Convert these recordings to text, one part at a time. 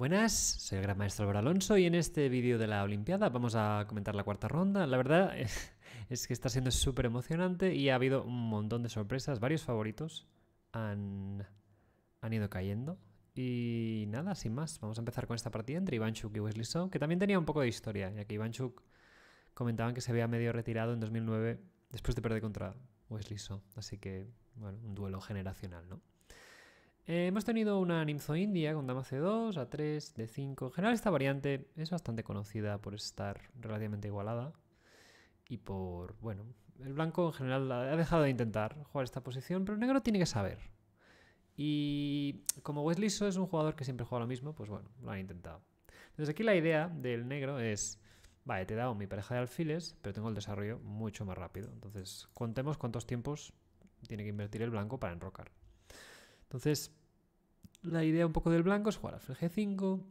Buenas, soy el gran maestro Álvaro Alonso y en este vídeo de la Olimpiada vamos a comentar la cuarta ronda. La verdad es que está siendo súper emocionante y ha habido un montón de sorpresas. Varios favoritos han, ido cayendo. Y nada, sin más, vamos a empezar con esta partida entre Ivanchuk y Wesley Song, que también tenía un poco de historia, ya que Ivanchuk comentaban que se había medio retirado en 2009 después de perder contra Wesley Song. Así que, bueno, un duelo generacional, ¿no? Eh, hemos tenido una Nimzo India con dama c2, a3, d5. En general esta variante es bastante conocida por estar relativamente igualada y por, bueno, el blanco en general ha dejado de intentar jugar esta posición, pero el negro tiene que saber. Y como Wesley Liso es un jugador que siempre juega lo mismo, pues bueno, lo han intentado. Entonces aquí la idea del negro es, vale, te he dado mi pareja de alfiles, pero tengo el desarrollo mucho más rápido. Entonces contemos cuántos tiempos tiene que invertir el blanco para enrocar. Entonces, la idea un poco del blanco es jugar alfil g5,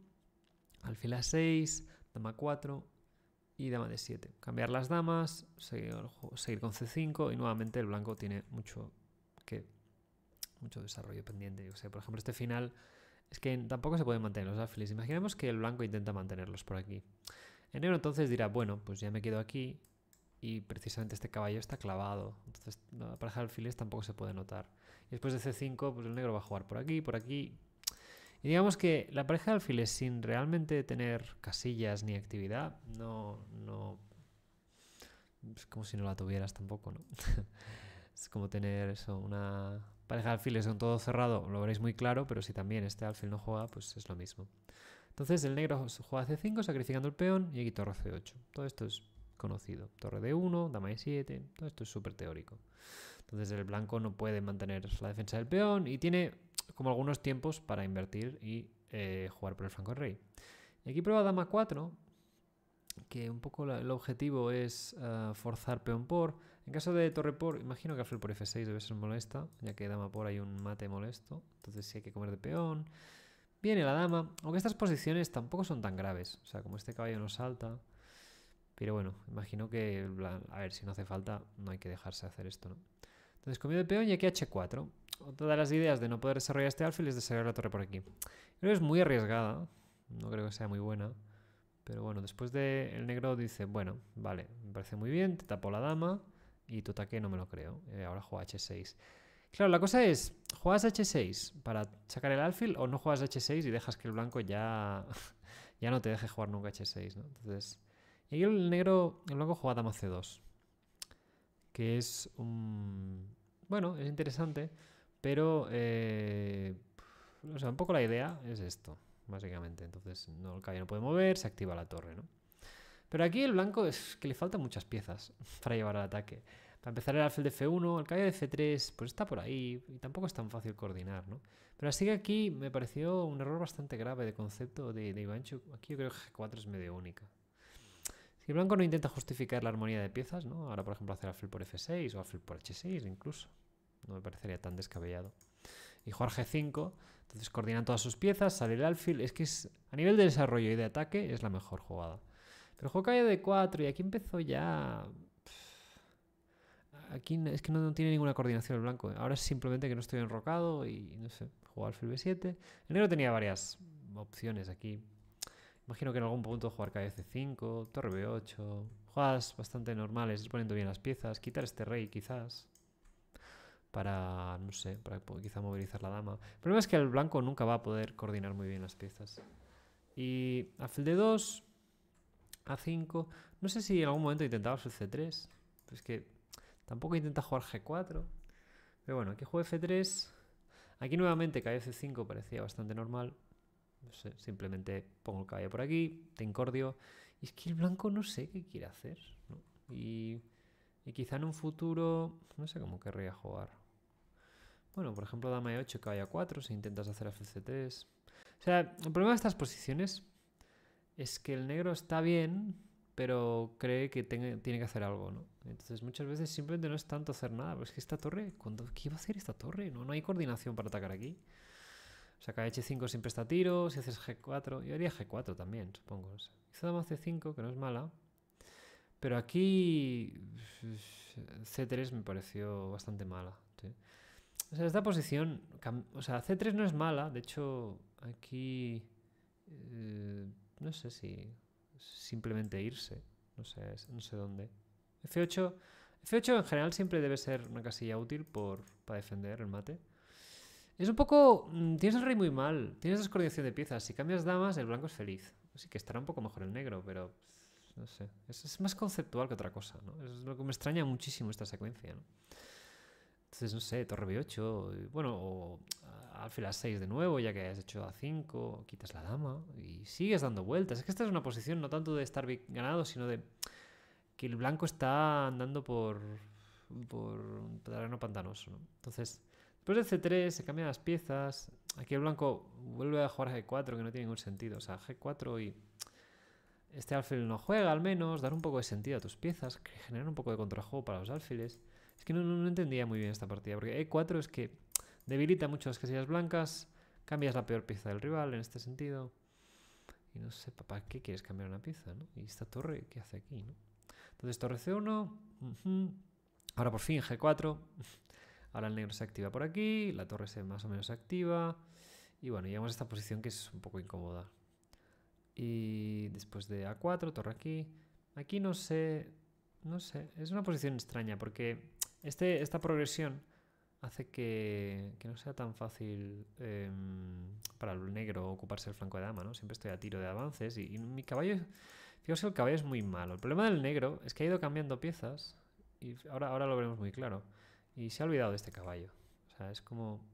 alfil a6, dama 4 y dama de 7. Cambiar las damas, seguir, con c5 y nuevamente el blanco tiene mucho que mucho desarrollo pendiente. por ejemplo, este final es que tampoco se pueden mantener los alfiles. Imaginemos que el blanco intenta mantenerlos por aquí. En negro entonces dirá, bueno, pues ya me quedo aquí y precisamente este caballo está clavado. Entonces la pareja de alfiles tampoco se puede notar. Después de C5, pues el negro va a jugar por aquí, por aquí. Y digamos que la pareja de alfiles, sin realmente tener casillas ni actividad, no. no es como si no la tuvieras tampoco, ¿no? es como tener eso, una pareja de alfiles con todo cerrado, lo veréis muy claro, pero si también este alfil no juega, pues es lo mismo. Entonces el negro juega c5 sacrificando el peón y aquí torre c8. Todo esto es conocido. Torre d1, dama e7, todo esto es súper teórico. Entonces el blanco no puede mantener la defensa del peón y tiene como algunos tiempos para invertir y eh, jugar por el flanco rey. Y aquí prueba dama 4, que un poco el objetivo es ah, forzar peón por. En caso de torre por, imagino que alfil por f6 debe ser molesta, ya que dama por hay un mate molesto. Entonces sí hay que comer de peón. Viene la dama, aunque estas posiciones tampoco son tan graves. O sea, como este caballo no salta. Pero bueno, imagino que, a ver, si no hace falta, no hay que dejarse hacer esto, ¿no? Entonces comió de peón y aquí h4. Otra de las ideas de no poder desarrollar este alfil es desarrollar la torre por aquí. Creo que es muy arriesgada. No creo que sea muy buena. Pero bueno, después de el negro dice, bueno, vale, me parece muy bien, te tapo la dama y tu ataque no me lo creo. Eh, ahora juega h6. Claro, la cosa es, ¿juegas h6 para sacar el alfil o no juegas h6 y dejas que el blanco ya, ya no te deje jugar nunca h6? ¿no? Entonces, y el negro, el blanco juega dama c2 que es un... Bueno, es interesante, pero... Eh, o sea, un poco la idea es esto, básicamente. Entonces, no, el caballo no puede mover, se activa la torre, ¿no? Pero aquí el blanco es que le faltan muchas piezas para llevar al ataque. Para empezar el alfil de F1, el caballo de F3, pues está por ahí y tampoco es tan fácil coordinar, ¿no? Pero así que aquí me pareció un error bastante grave de concepto de, de Ivanchuk. Aquí yo creo que G4 es medio única. El blanco no intenta justificar la armonía de piezas, ¿no? Ahora, por ejemplo, hacer alfil por f6 o alfil por h6 incluso. No me parecería tan descabellado. Y jugar g5, entonces coordina todas sus piezas, sale el alfil. Es que a nivel de desarrollo y de ataque es la mejor jugada. Pero juego cae de 4 y aquí empezó ya... Aquí es que no, tiene ninguna coordinación el blanco. ¿eh? Ahora es simplemente que no estoy enrocado y no sé, juego alfil b7. El negro tenía varias opciones aquí. Imagino que en algún punto jugar KDC5, torre B8... Jugadas bastante normales, poniendo bien las piezas. Quitar este rey, quizás. Para, no sé, para quizá movilizar la dama. El problema es que el blanco nunca va a poder coordinar muy bien las piezas. Y alfil D2, A5... No sé si en algún momento intentaba su C3. es que tampoco intenta jugar G4. Pero bueno, aquí juega F3. Aquí nuevamente kdc 5 parecía bastante normal simplemente pongo el caballo por aquí, te incordio. Y es que el blanco no sé qué quiere hacer. Y, quizá en un futuro, no sé cómo querría jugar. Bueno, por ejemplo, dama e8, caballo a4, si intentas hacer a fc3. O sea, el problema de estas posiciones es que el negro está bien, pero cree que tiene que hacer algo, ¿no? Entonces muchas veces simplemente no es tanto hacer nada, es que esta torre, ¿qué iba a hacer esta torre? No, no hay coordinación para atacar aquí. O sea, cada H5 siempre está a tiro, si haces G4, yo haría G4 también, supongo. quizá dama C5, que no es mala. Pero aquí C3 me pareció bastante mala. O sea, esta posición, o sea, C3 no es mala, de hecho, aquí eh, no sé si simplemente irse, no sé, no sé dónde. F8, F8 en general siempre debe ser una casilla útil para defender el mate. Es un poco. Mm, tienes el rey muy mal. Tienes descoordinación de piezas. Si cambias damas, el blanco es feliz. Así que estará un poco mejor el negro, pero. No sé. Es, más conceptual que otra cosa, ¿no? Es lo que me extraña muchísimo esta secuencia, ¿no? Entonces, no sé, torre b8, bueno, o ah, alfil a 6 de nuevo, ya que has hecho a 5, quitas la dama y sigues dando vueltas. Es que esta es una posición no tanto de estar ganado, sino de que el blanco está andando por, por un terreno pantanoso. ¿no? Entonces, Después de C3 se cambian las piezas. Aquí el blanco vuelve a jugar G4, que no tiene ningún sentido. O sea, G4 y este alfil no juega al menos, dar un poco de sentido a tus piezas, que generar un poco de contrajuego para los alfiles. Es que no, entendía muy bien esta partida, porque E4 es que debilita mucho las casillas blancas, cambias la peor pieza del rival en este sentido. Y no sé, para ¿qué quieres cambiar una pieza? ¿no? ¿Y esta torre qué hace aquí? Entonces, torre C1. Ahora por fin G4. Ahora el negro se activa por aquí, la torre se más o menos activa. Y bueno, llegamos a esta posición que es un poco incómoda. Y después de A4, torre aquí. Aquí no sé, no sé, es una posición extraña porque este, esta progresión hace que, que, no sea tan fácil em, para el negro ocuparse el flanco de dama, ¿no? Siempre estoy a tiro de avances y, mi caballo, fijaos el caballo es muy malo. El problema del negro es que ha ido cambiando piezas y ahora, ahora lo veremos muy claro. Y se ha olvidado de este caballo. O sea, es como...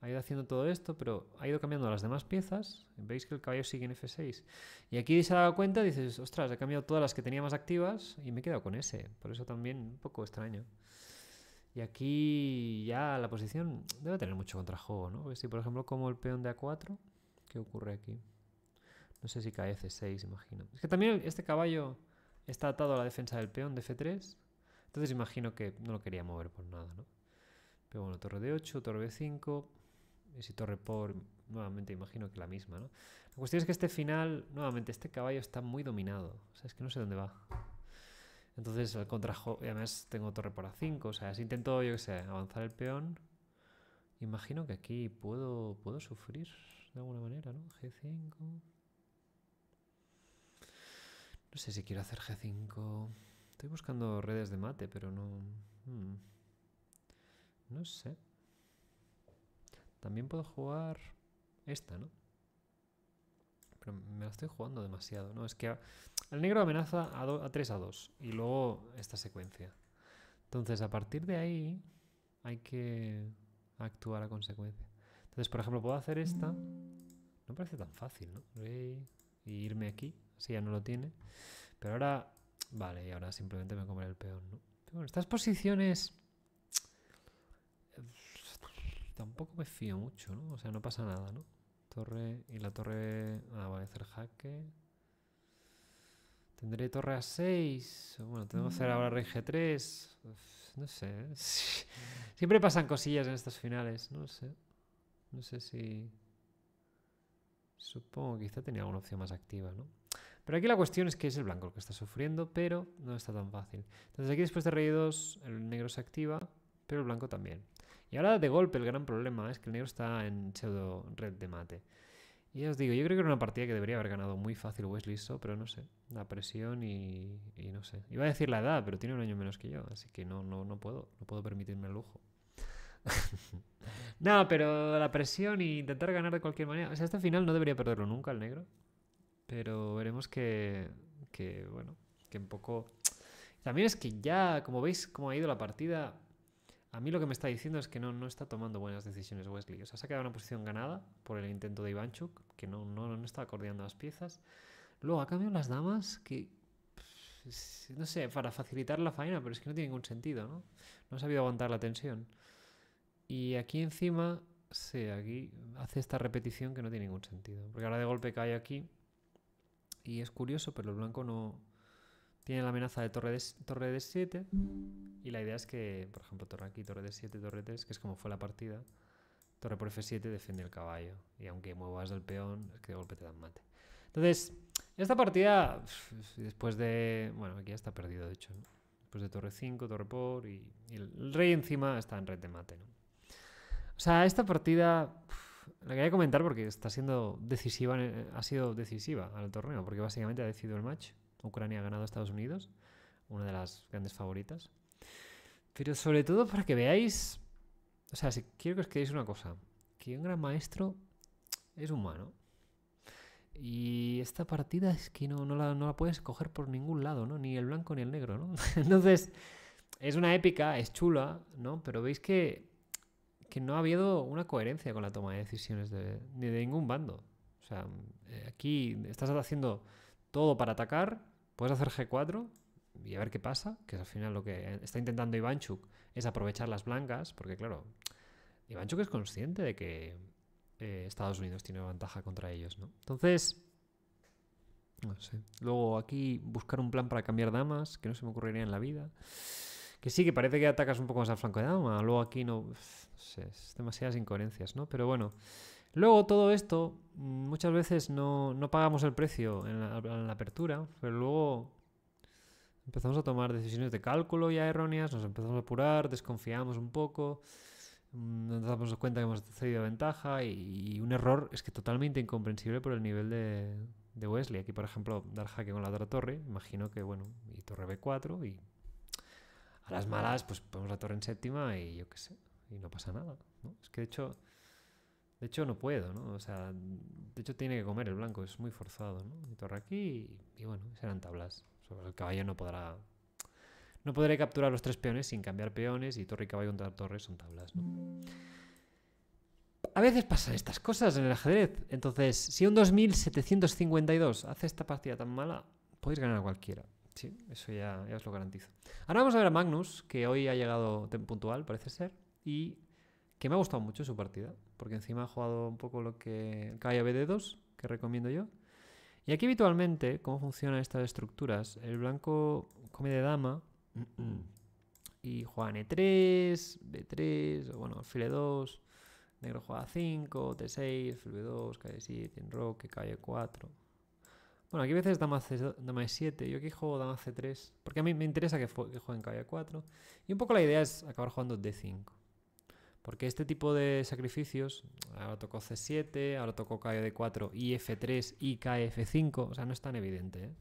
Ha ido haciendo todo esto, pero ha ido cambiando las demás piezas. Veis que el caballo sigue en F6. Y aquí se ha dado cuenta, dices, ostras, he cambiado todas las que tenía más activas y me he quedado con ese. Por eso también un poco extraño. Y aquí ya la posición debe tener mucho contrajuego, ¿no? si por ejemplo como el peón de A4, ¿qué ocurre aquí? No sé si cae F6, imagino. Es que también este caballo está atado a la defensa del peón de F3. Entonces imagino que no lo quería mover por nada, ¿no? Pero bueno, torre de 8, torre de 5, y si torre por, nuevamente imagino que la misma, ¿no? La cuestión es que este final, nuevamente, este caballo está muy dominado. O sea, es que no sé dónde va. Entonces el contrajo, y además tengo torre por a 5, o sea, si intento, yo qué sé, avanzar el peón, imagino que aquí puedo, puedo sufrir de alguna manera, ¿no? G5... No sé si quiero hacer G5... Estoy buscando redes de mate, pero no... Hmm, no sé. También puedo jugar esta, ¿no? Pero me la estoy jugando demasiado, ¿no? Es que el negro amenaza a, 3 a 2 y luego esta secuencia. Entonces, a partir de ahí hay que actuar a consecuencia. Entonces, por ejemplo, puedo hacer esta. No parece tan fácil, ¿no? Y irme aquí, así ya no lo tiene. Pero ahora Vale, y ahora simplemente me comeré el peón, ¿no? bueno, estas posiciones... Tampoco me fío mucho, ¿no? O sea, no pasa nada, ¿no? Torre y la torre... Ah, vale, hacer jaque. Tendré torre a 6. Bueno, tengo que hacer ahora rey 3 no sé. ¿eh? Siempre pasan cosillas en estas finales. No sé. No sé si... Supongo que quizá tenía alguna opción más activa, ¿no? Pero aquí la cuestión es que es el blanco el que está sufriendo, pero no está tan fácil. Entonces aquí después de rey 2 el negro se activa, pero el blanco también. Y ahora de golpe el gran problema es que el negro está en pseudo red de mate. Y ya os digo, yo creo que era una partida que debería haber ganado muy fácil Wesley So, pero no sé. La presión y, no sé. Iba a decir la edad, pero tiene un año menos que yo, así que no, no, no puedo. No puedo permitirme el lujo. no, pero la presión y intentar ganar de cualquier manera. O sea, el este final no debería perderlo nunca el negro. Pero veremos que, que, bueno, que un poco... También es que ya, como veis cómo ha ido la partida, a mí lo que me está diciendo es que no, no está tomando buenas decisiones Wesley. O sea, se ha quedado en una posición ganada por el intento de Ivanchuk, que no, no está acordeando las piezas. Luego ha cambiado las damas, que no sé, para facilitar la faena, pero es que no tiene ningún sentido, ¿no? No ha sabido aguantar la tensión. Y aquí encima, sí, aquí hace esta repetición que no tiene ningún sentido. Porque ahora de golpe cae aquí y es curioso, pero el blanco no. Tiene la amenaza de torre de, torre de 7. Y la idea es que, por ejemplo, torre aquí, torre de 7, torre 3, que es como fue la partida. Torre por F7 defiende el caballo. Y aunque muevas del peón, es que de golpe te dan mate. Entonces, esta partida, después de. Bueno, aquí ya está perdido, de hecho. ¿no? Después de torre 5, torre por. Y, el rey encima está en red de mate, ¿no? O sea, esta partida la quería comentar porque está siendo decisiva, ha sido decisiva al torneo, porque básicamente ha decidido el match. Ucrania ha ganado a Estados Unidos, una de las grandes favoritas. Pero sobre todo para que veáis, o sea, quiero que os quedéis una cosa, que un gran maestro es humano. Y esta partida es que no, no, la, puedes coger por ningún lado, ¿no? Ni el blanco ni el negro, Entonces, es una épica, es chula, ¿no? Pero veis que que no ha habido una coherencia con la toma de decisiones de, de, ningún bando. O sea, eh, aquí estás haciendo todo para atacar, puedes hacer G4 y a ver qué pasa, que al final lo que está intentando Ivanchuk es aprovechar las blancas, porque claro, Ivanchuk es consciente de que eh, Estados Unidos tiene ventaja contra ellos, ¿no? Entonces, no sé. Luego aquí buscar un plan para cambiar damas, que no se me ocurriría en la vida. Que sí, que parece que atacas un poco más al flanco de dama. Luego aquí no. sé, es demasiadas incoherencias, ¿no? Pero bueno. Luego todo esto, mm, muchas veces no, pagamos el precio en la, apertura, pero luego empezamos a tomar decisiones de cálculo ya erróneas, nos empezamos a apurar, desconfiamos un poco, mm, nos damos cuenta que hemos cedido ventaja y, un error es que totalmente incomprensible por el nivel de, de Wesley. Aquí, por ejemplo, dar jaque con la otra torre, imagino que, bueno, y torre B4 y a las malas, pues ponemos la torre en séptima y yo qué sé, y no pasa nada, Es que de hecho, de hecho no puedo, ¿no? O sea, de hecho tiene que comer el blanco, es muy forzado, ¿no? Mi torre aquí y, bueno, serán tablas. Sobre el caballo no podrá... No podré capturar los tres peones sin cambiar peones y torre y caballo contra torre son tablas, ¿no? A veces pasan estas cosas en el ajedrez. Entonces, si un 2752 hace esta partida tan mala, podéis ganar a cualquiera. Sí, eso ya, os lo garantizo. Ahora vamos a ver a Magnus, que hoy ha llegado puntual, parece ser, y que me ha gustado mucho su partida, porque encima ha jugado un poco lo que cae bd 2 que recomiendo yo. Y aquí habitualmente, cómo funcionan estas estructuras, el blanco come de dama y juega e 3 B3, o bueno, file 2 negro juega 5, T6, b 2 calle 7, roque, calle 4, bueno, aquí a veces dama, C7, e yo aquí juego dama C3, porque a mí me interesa que, jueguen caballo 4 Y un poco la idea es acabar jugando D5. Porque este tipo de sacrificios, ahora tocó C7, ahora tocó caballo D4 y F3 y KF5, o sea, no es tan evidente. ¿eh?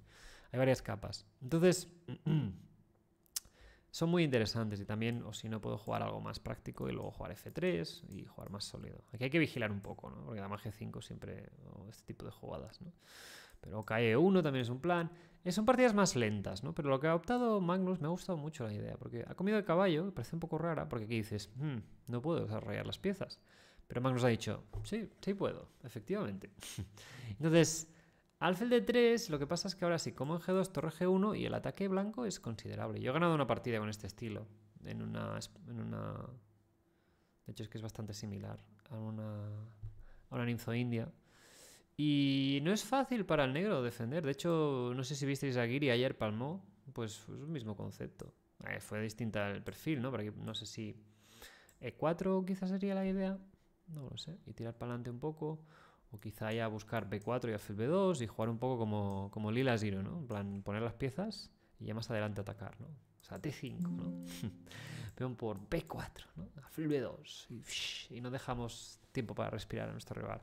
Hay varias capas. Entonces, son muy interesantes y también, o si no, puedo jugar algo más práctico y luego jugar F3 y jugar más sólido. Aquí hay que vigilar un poco, ¿no? Porque dama G5 siempre, o este tipo de jugadas, ¿no? Pero cae uno también es un plan. Eh, son partidas más lentas, ¿no? Pero lo que ha optado Magnus me ha gustado mucho la idea, porque ha comido el caballo, parece un poco rara, porque aquí dices, hmm, no puedo desarrollar las piezas. Pero Magnus ha dicho, sí, sí puedo, efectivamente. Entonces, alfil de 3, lo que pasa es que ahora sí, como en G2, torre G1 y el ataque blanco es considerable. Yo he ganado una partida con este estilo, en una... En una... De hecho, es que es bastante similar a una, a una ninzo india y no es fácil para el negro defender. De hecho, no sé si visteis a Giri ayer palmó. Pues es un mismo concepto. Eh, fue distinta el perfil, ¿no? no sé si E4 quizás sería la idea. No lo sé. Y tirar para adelante un poco. O quizá ya buscar B4 y alfil B2 y jugar un poco como, como Lila Zero, ¿no? En plan, poner las piezas y ya más adelante atacar, ¿no? O sea, T5, ¿no? Peón por B4, ¿no? B2. y no dejamos tiempo para respirar a nuestro rival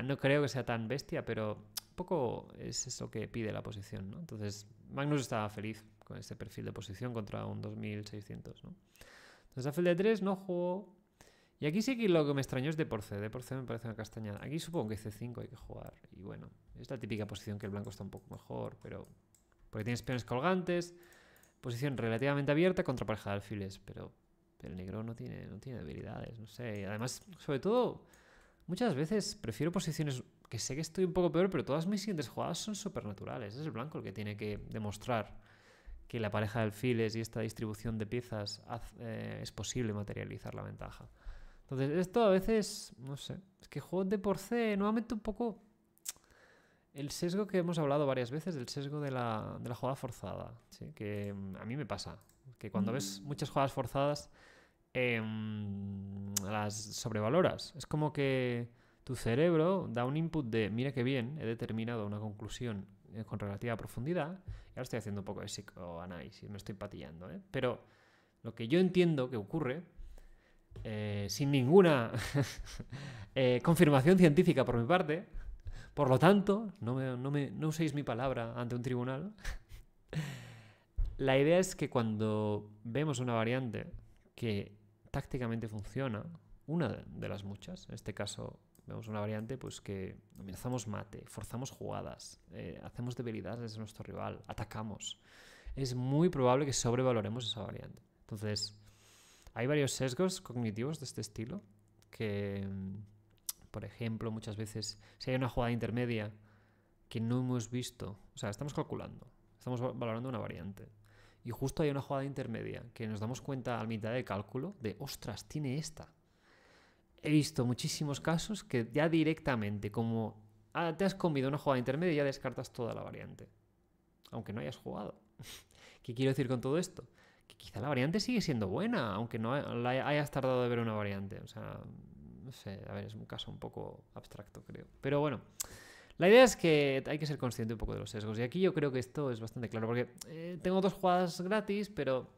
no creo que sea tan bestia, pero poco es eso que pide la posición, ¿no? Entonces, Magnus estaba feliz con este perfil de posición contra un 2600, ¿no? Entonces, alfil de 3 no jugó. Y aquí sí que lo que me extrañó es de por C. De por C me parece una castañada. Aquí supongo que C5 hay que jugar. Y bueno, es la típica posición que el blanco está un poco mejor, pero... Porque tienes peones colgantes, posición relativamente abierta contra pareja de alfiles, pero el negro no tiene, no tiene debilidades, no sé. además, sobre todo Muchas veces prefiero posiciones que sé que estoy un poco peor, pero todas mis siguientes jugadas son súper naturales. Es el blanco el que tiene que demostrar que la pareja de alfiles y esta distribución de piezas eh, es posible materializar la ventaja. Entonces, esto a veces, no sé, es que juego de por C, nuevamente un poco el sesgo que hemos hablado varias veces, del sesgo de la, de jugada forzada, que mm, a mí me pasa, que cuando ves mm. muchas jugadas forzadas Em, las sobrevaloras. Es como que tu cerebro da un input de, mira qué bien, he determinado una conclusión eh, con relativa profundidad, y ahora estoy haciendo un poco de psicoanálisis, me estoy patillando, ¿eh? pero lo que yo entiendo que ocurre, eh, sin ninguna confirmación científica por mi parte, por lo tanto, no, no, no uséis mi palabra ante un tribunal, la idea es que cuando vemos una variante que tácticamente funciona, una de las muchas, en este caso vemos una variante pues que amenazamos mate, forzamos jugadas, eh, hacemos debilidades a nuestro rival, atacamos. Es muy probable que sobrevaloremos esa variante. Entonces, hay varios sesgos cognitivos de este estilo que, mm, por ejemplo, muchas veces si hay una jugada intermedia que no hemos visto, o sea, estamos calculando, estamos valorando una variante y justo hay una jugada intermedia que nos damos cuenta al mitad del cálculo de, ostras, tiene esta. He visto muchísimos casos que ya directamente, como ah, te has comido una jugada intermedia, ya descartas toda la variante. Aunque no hayas jugado. ¿Qué quiero decir con todo esto? Que quizá la variante sigue siendo buena, aunque no hayas tardado de ver una variante. O sea, no sé, a ver, es un caso un poco abstracto, creo. Pero bueno. La idea es que hay que ser consciente un poco de los sesgos. Y aquí yo creo que esto es bastante claro, porque eh, tengo dos jugadas gratis, pero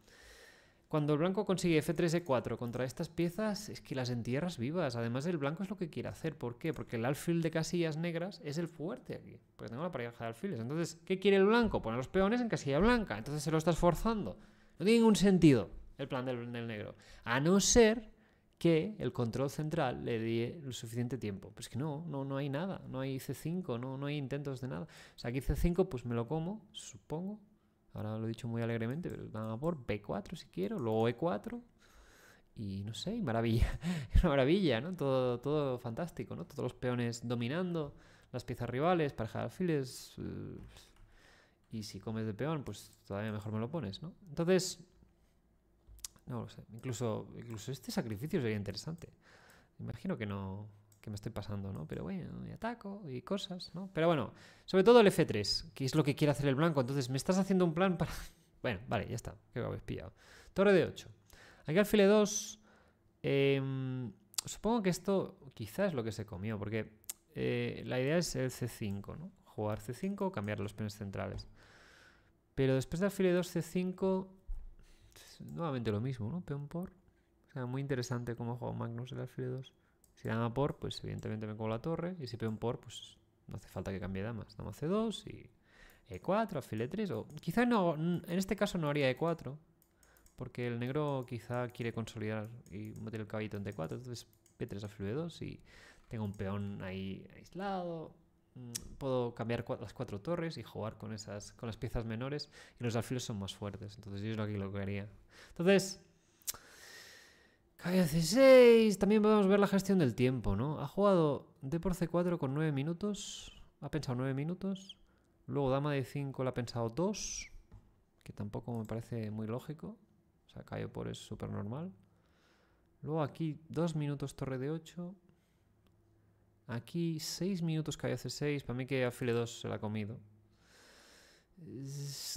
cuando el blanco consigue F3, E4 contra estas piezas, es que las entierras vivas. Además, el blanco es lo que quiere hacer. ¿Por qué? Porque el alfil de casillas negras es el fuerte aquí. Porque tengo la pareja de alfiles. Entonces, ¿qué quiere el blanco? Poner los peones en casilla blanca. Entonces se lo está esforzando. No tiene ningún sentido el plan del, del negro. A no ser que el control central le dé lo suficiente tiempo. Pues que no, no, no hay nada, no hay C5, no, no hay intentos de nada. O sea, aquí C5 pues me lo como, supongo. Ahora lo he dicho muy alegremente, pero van a por B4 si quiero, luego E4. Y no sé, maravilla, una maravilla, ¿no? Todo, todo fantástico, ¿no? Todos los peones dominando, las piezas rivales, pareja de alfiles. Eh, y si comes de peón, pues todavía mejor me lo pones, ¿no? Entonces, no lo sé. Incluso, incluso este sacrificio sería interesante. Imagino que no, que me estoy pasando, ¿no? Pero bueno, y ataco y cosas, ¿no? Pero bueno, sobre todo el F3, que es lo que quiere hacer el blanco. Entonces, me estás haciendo un plan para... Bueno, vale, ya está, que lo habéis pillado. Torre de 8. Aquí alfile em, 2... supongo que esto quizás es lo que se comió, porque eh, la idea es el C5, ¿no? Jugar C5, cambiar los penes centrales. Pero después de alfile 2, C5 nuevamente lo mismo, ¿no? Peón por. O sea, muy interesante cómo juega Magnus el alfil 2. Si dama por, pues evidentemente me como la torre. Y si peón por, pues no hace falta que cambie damas. Dama c2 y e4, alfil 3 O quizá no, en este caso no haría e4. Porque el negro quizá quiere consolidar y meter el caballito en d4. Entonces p3 alfil b2 y tengo un peón ahí aislado. Mm, puedo cambiar las cuatro torres y jugar con esas con las piezas menores y los alfiles son más fuertes entonces yo es lo que lo haría entonces caballo c6 también podemos ver la gestión del tiempo no ha jugado d por c4 con 9 minutos ha pensado 9 minutos luego dama de 5 la ha pensado 2 que tampoco me parece muy lógico o sea cayó por es súper normal luego aquí 2 minutos torre de 8 Aquí 6 minutos que c 6. Para mí que a 2 se la ha comido.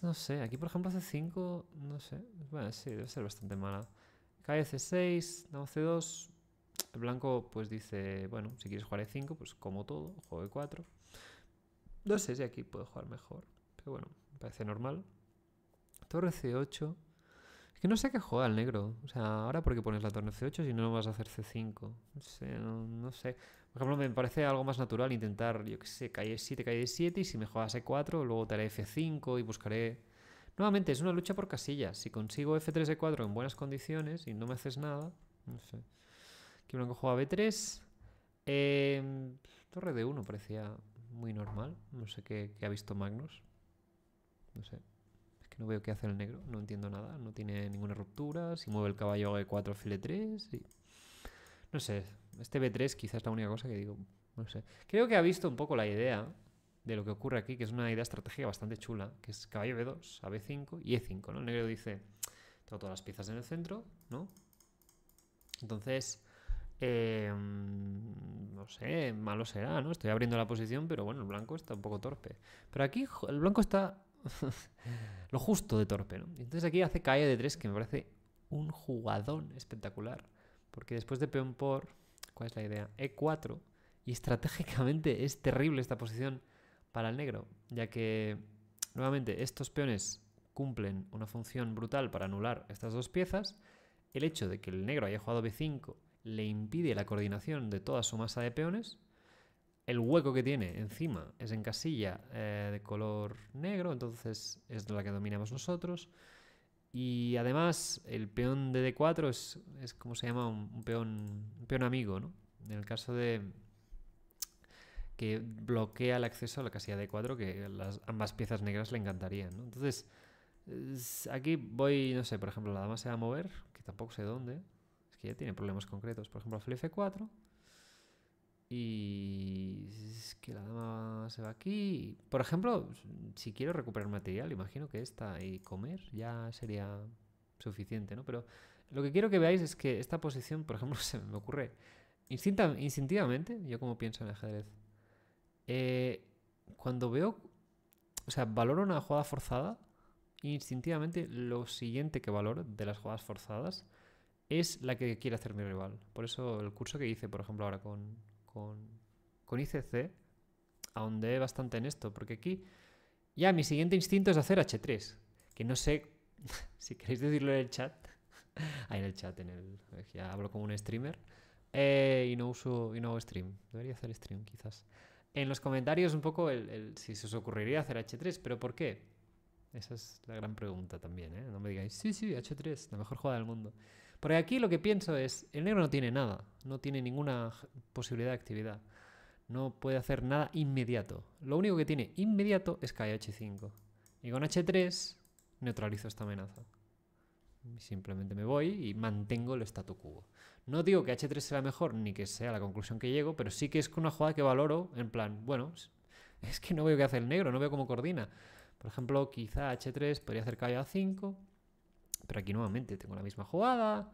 No sé, aquí por ejemplo hace 5. No sé. Bueno, sí, debe ser bastante mala. c 6, damos C2. El blanco pues dice, bueno, si quieres jugar E5, pues como todo, juego E4. No sé si aquí puedo jugar mejor. Pero bueno, me parece normal. Torre C8. Es que no sé qué juega el negro. O sea, ahora porque pones la torre C8 si no vas a hacer C5. No sé, no, no sé. Por ejemplo, me parece algo más natural intentar, yo que sé, calle 7, calle 7, y si me juegas E4, luego te F5 y buscaré... Nuevamente, es una lucha por casillas. Si consigo F3, E4 en buenas condiciones y no me haces nada... No sé. blanco juega B3. Em, torre de 1 parecía muy normal. No sé qué, ha visto Magnus. No sé. Es que no veo qué hace el negro. No entiendo nada. No tiene ninguna ruptura. Si mueve el caballo e 4 file 3. No sé este B3 quizás es la única cosa que digo, no sé. Creo que ha visto un poco la idea de lo que ocurre aquí, que es una idea estratégica bastante chula, que es caballo B2, a B5 y E5, ¿no? El negro dice, tengo todas las piezas en el centro, ¿no? Entonces, em, no sé, malo será, ¿no? Estoy abriendo la posición, pero bueno, el blanco está un poco torpe. Pero aquí el blanco está lo justo de torpe, ¿no? Entonces aquí hace calle de 3 que me parece un jugadón espectacular, porque después de peón por ¿Cuál es la idea? E4. Y estratégicamente es terrible esta posición para el negro, ya que, nuevamente, estos peones cumplen una función brutal para anular estas dos piezas. El hecho de que el negro haya jugado B5 le impide la coordinación de toda su masa de peones. El hueco que tiene encima es en casilla eh, de color negro, entonces es la que dominamos nosotros. Y además, el peón de D4 es, como se llama un, peón, un peón amigo, ¿no? En el caso de que bloquea el acceso a la casilla D4, que las, ambas piezas negras le encantarían, ¿no? Entonces, aquí voy, no sé, por ejemplo, la dama se va a mover, que tampoco sé dónde, es que ya tiene problemas concretos, por ejemplo, alfil F4, y es que la dama se va aquí. Por ejemplo, si quiero recuperar material, imagino que esta y comer ya sería suficiente, ¿no? Pero lo que quiero que veáis es que esta posición, por ejemplo, se me ocurre instintivamente, yo como pienso en ajedrez, eh, cuando veo, o sea, valoro una jugada forzada, instintivamente lo siguiente que valoro de las jugadas forzadas es la que quiere hacer mi rival. Por eso el curso que hice, por ejemplo, ahora con, con, con ICC, ahondé bastante en esto, porque aquí ya mi siguiente instinto es hacer H3, que no sé si queréis decirlo en el chat, ahí en el chat, en el, ya hablo como un streamer, eh, y no uso, y no hago stream, debería hacer stream quizás. En los comentarios un poco el, si se os ocurriría hacer H3, pero ¿por qué? Esa es la gran pregunta también, ¿eh? No me digáis, sí, sí, H3, la mejor jugada del mundo. Porque aquí lo que pienso es, el negro no tiene nada, no tiene ninguna posibilidad de actividad. No puede hacer nada inmediato. Lo único que tiene inmediato es h 5 Y con H3 neutralizo esta amenaza. Simplemente me voy y mantengo el statu quo. No digo que H3 sea mejor ni que sea la conclusión que llego, pero sí que es una jugada que valoro en plan, bueno, es que no veo qué hace el negro, no veo cómo coordina. Por ejemplo, quizá H3 podría hacer caer a 5 pero aquí nuevamente tengo la misma jugada.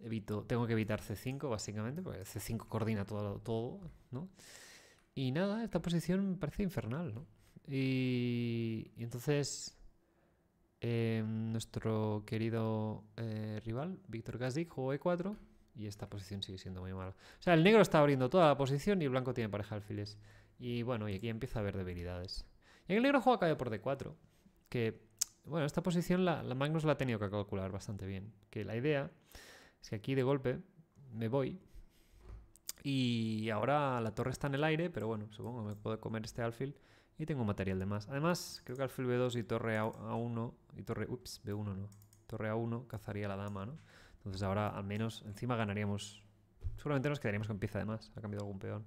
Evito, tengo que evitar C5 básicamente, porque C5 coordina todo, todo, ¿no? Y nada, esta posición me parece infernal, ¿no? Y, entonces eh, nuestro querido eh, rival, Víctor Gasdic, jugó E4 y esta posición sigue siendo muy mala. O sea, el negro está abriendo toda la posición y el blanco tiene pareja de alfiles. Y bueno, y aquí empieza a haber debilidades. Y el negro juega caballo por D4, que bueno, esta posición la, Magnus la ha tenido que calcular bastante bien. Que la idea es que aquí de golpe me voy y ahora la torre está en el aire, pero bueno, supongo que me puedo comer este alfil y tengo material de más. Además, creo que alfil B2 y torre A1 y torre... Ups, B1 no. Torre A1 cazaría la dama, ¿no? Entonces ahora al menos encima ganaríamos... Seguramente nos quedaríamos con pieza de más. Ha cambiado algún peón.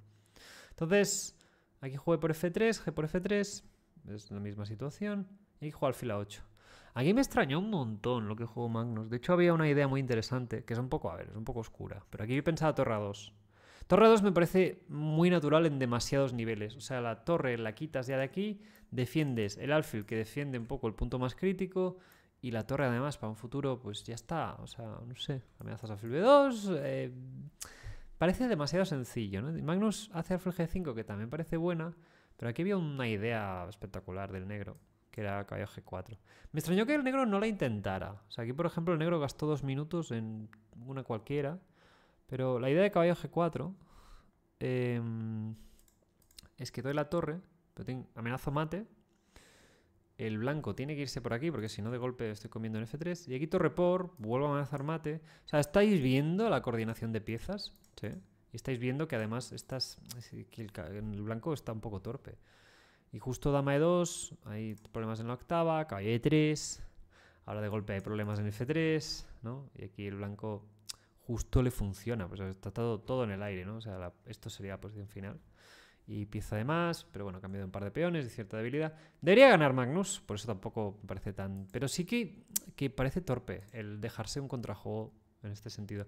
Entonces, aquí jugué por F3, G por F3. Es la misma situación. Y juego alfil A8. Aquí me extrañó un montón lo que jugó Magnus. De hecho, había una idea muy interesante, que es un poco, a ver, es un poco oscura. Pero aquí yo pensaba torre 2. Torre 2 me parece muy natural en demasiados niveles. O sea, la torre la quitas ya de aquí, defiendes el alfil que defiende un poco el punto más crítico. Y la torre, además, para un futuro, pues ya está. O sea, no sé, amenazas alfil B2. Eh, parece demasiado sencillo, ¿no? Magnus hace alfil G5, que también parece buena. Pero aquí había una idea espectacular del negro que era caballo G4. Me extrañó que el negro no la intentara. O sea, aquí por ejemplo el negro gastó dos minutos en una cualquiera. Pero la idea de caballo G4 em, es que doy la torre, pero amenazo mate. El blanco tiene que irse por aquí porque si no de golpe estoy comiendo en F3. Y aquí torre por, vuelvo a amenazar mate. O sea, ¿estáis viendo la coordinación de piezas? Sí. Y estáis viendo que además estás el blanco está un poco torpe. Y justo dama E2, hay problemas en la octava, caballo E3, ahora de golpe hay problemas en F3, ¿no? Y aquí el blanco justo le funciona, pues está todo, todo en el aire, ¿no? O sea, esto sería la pues, posición final. Y pieza de más, pero bueno, ha cambiado un par de peones, de cierta debilidad. Debería ganar Magnus, por eso tampoco me parece tan... Pero sí que, que parece torpe el dejarse un contrajuego en este sentido.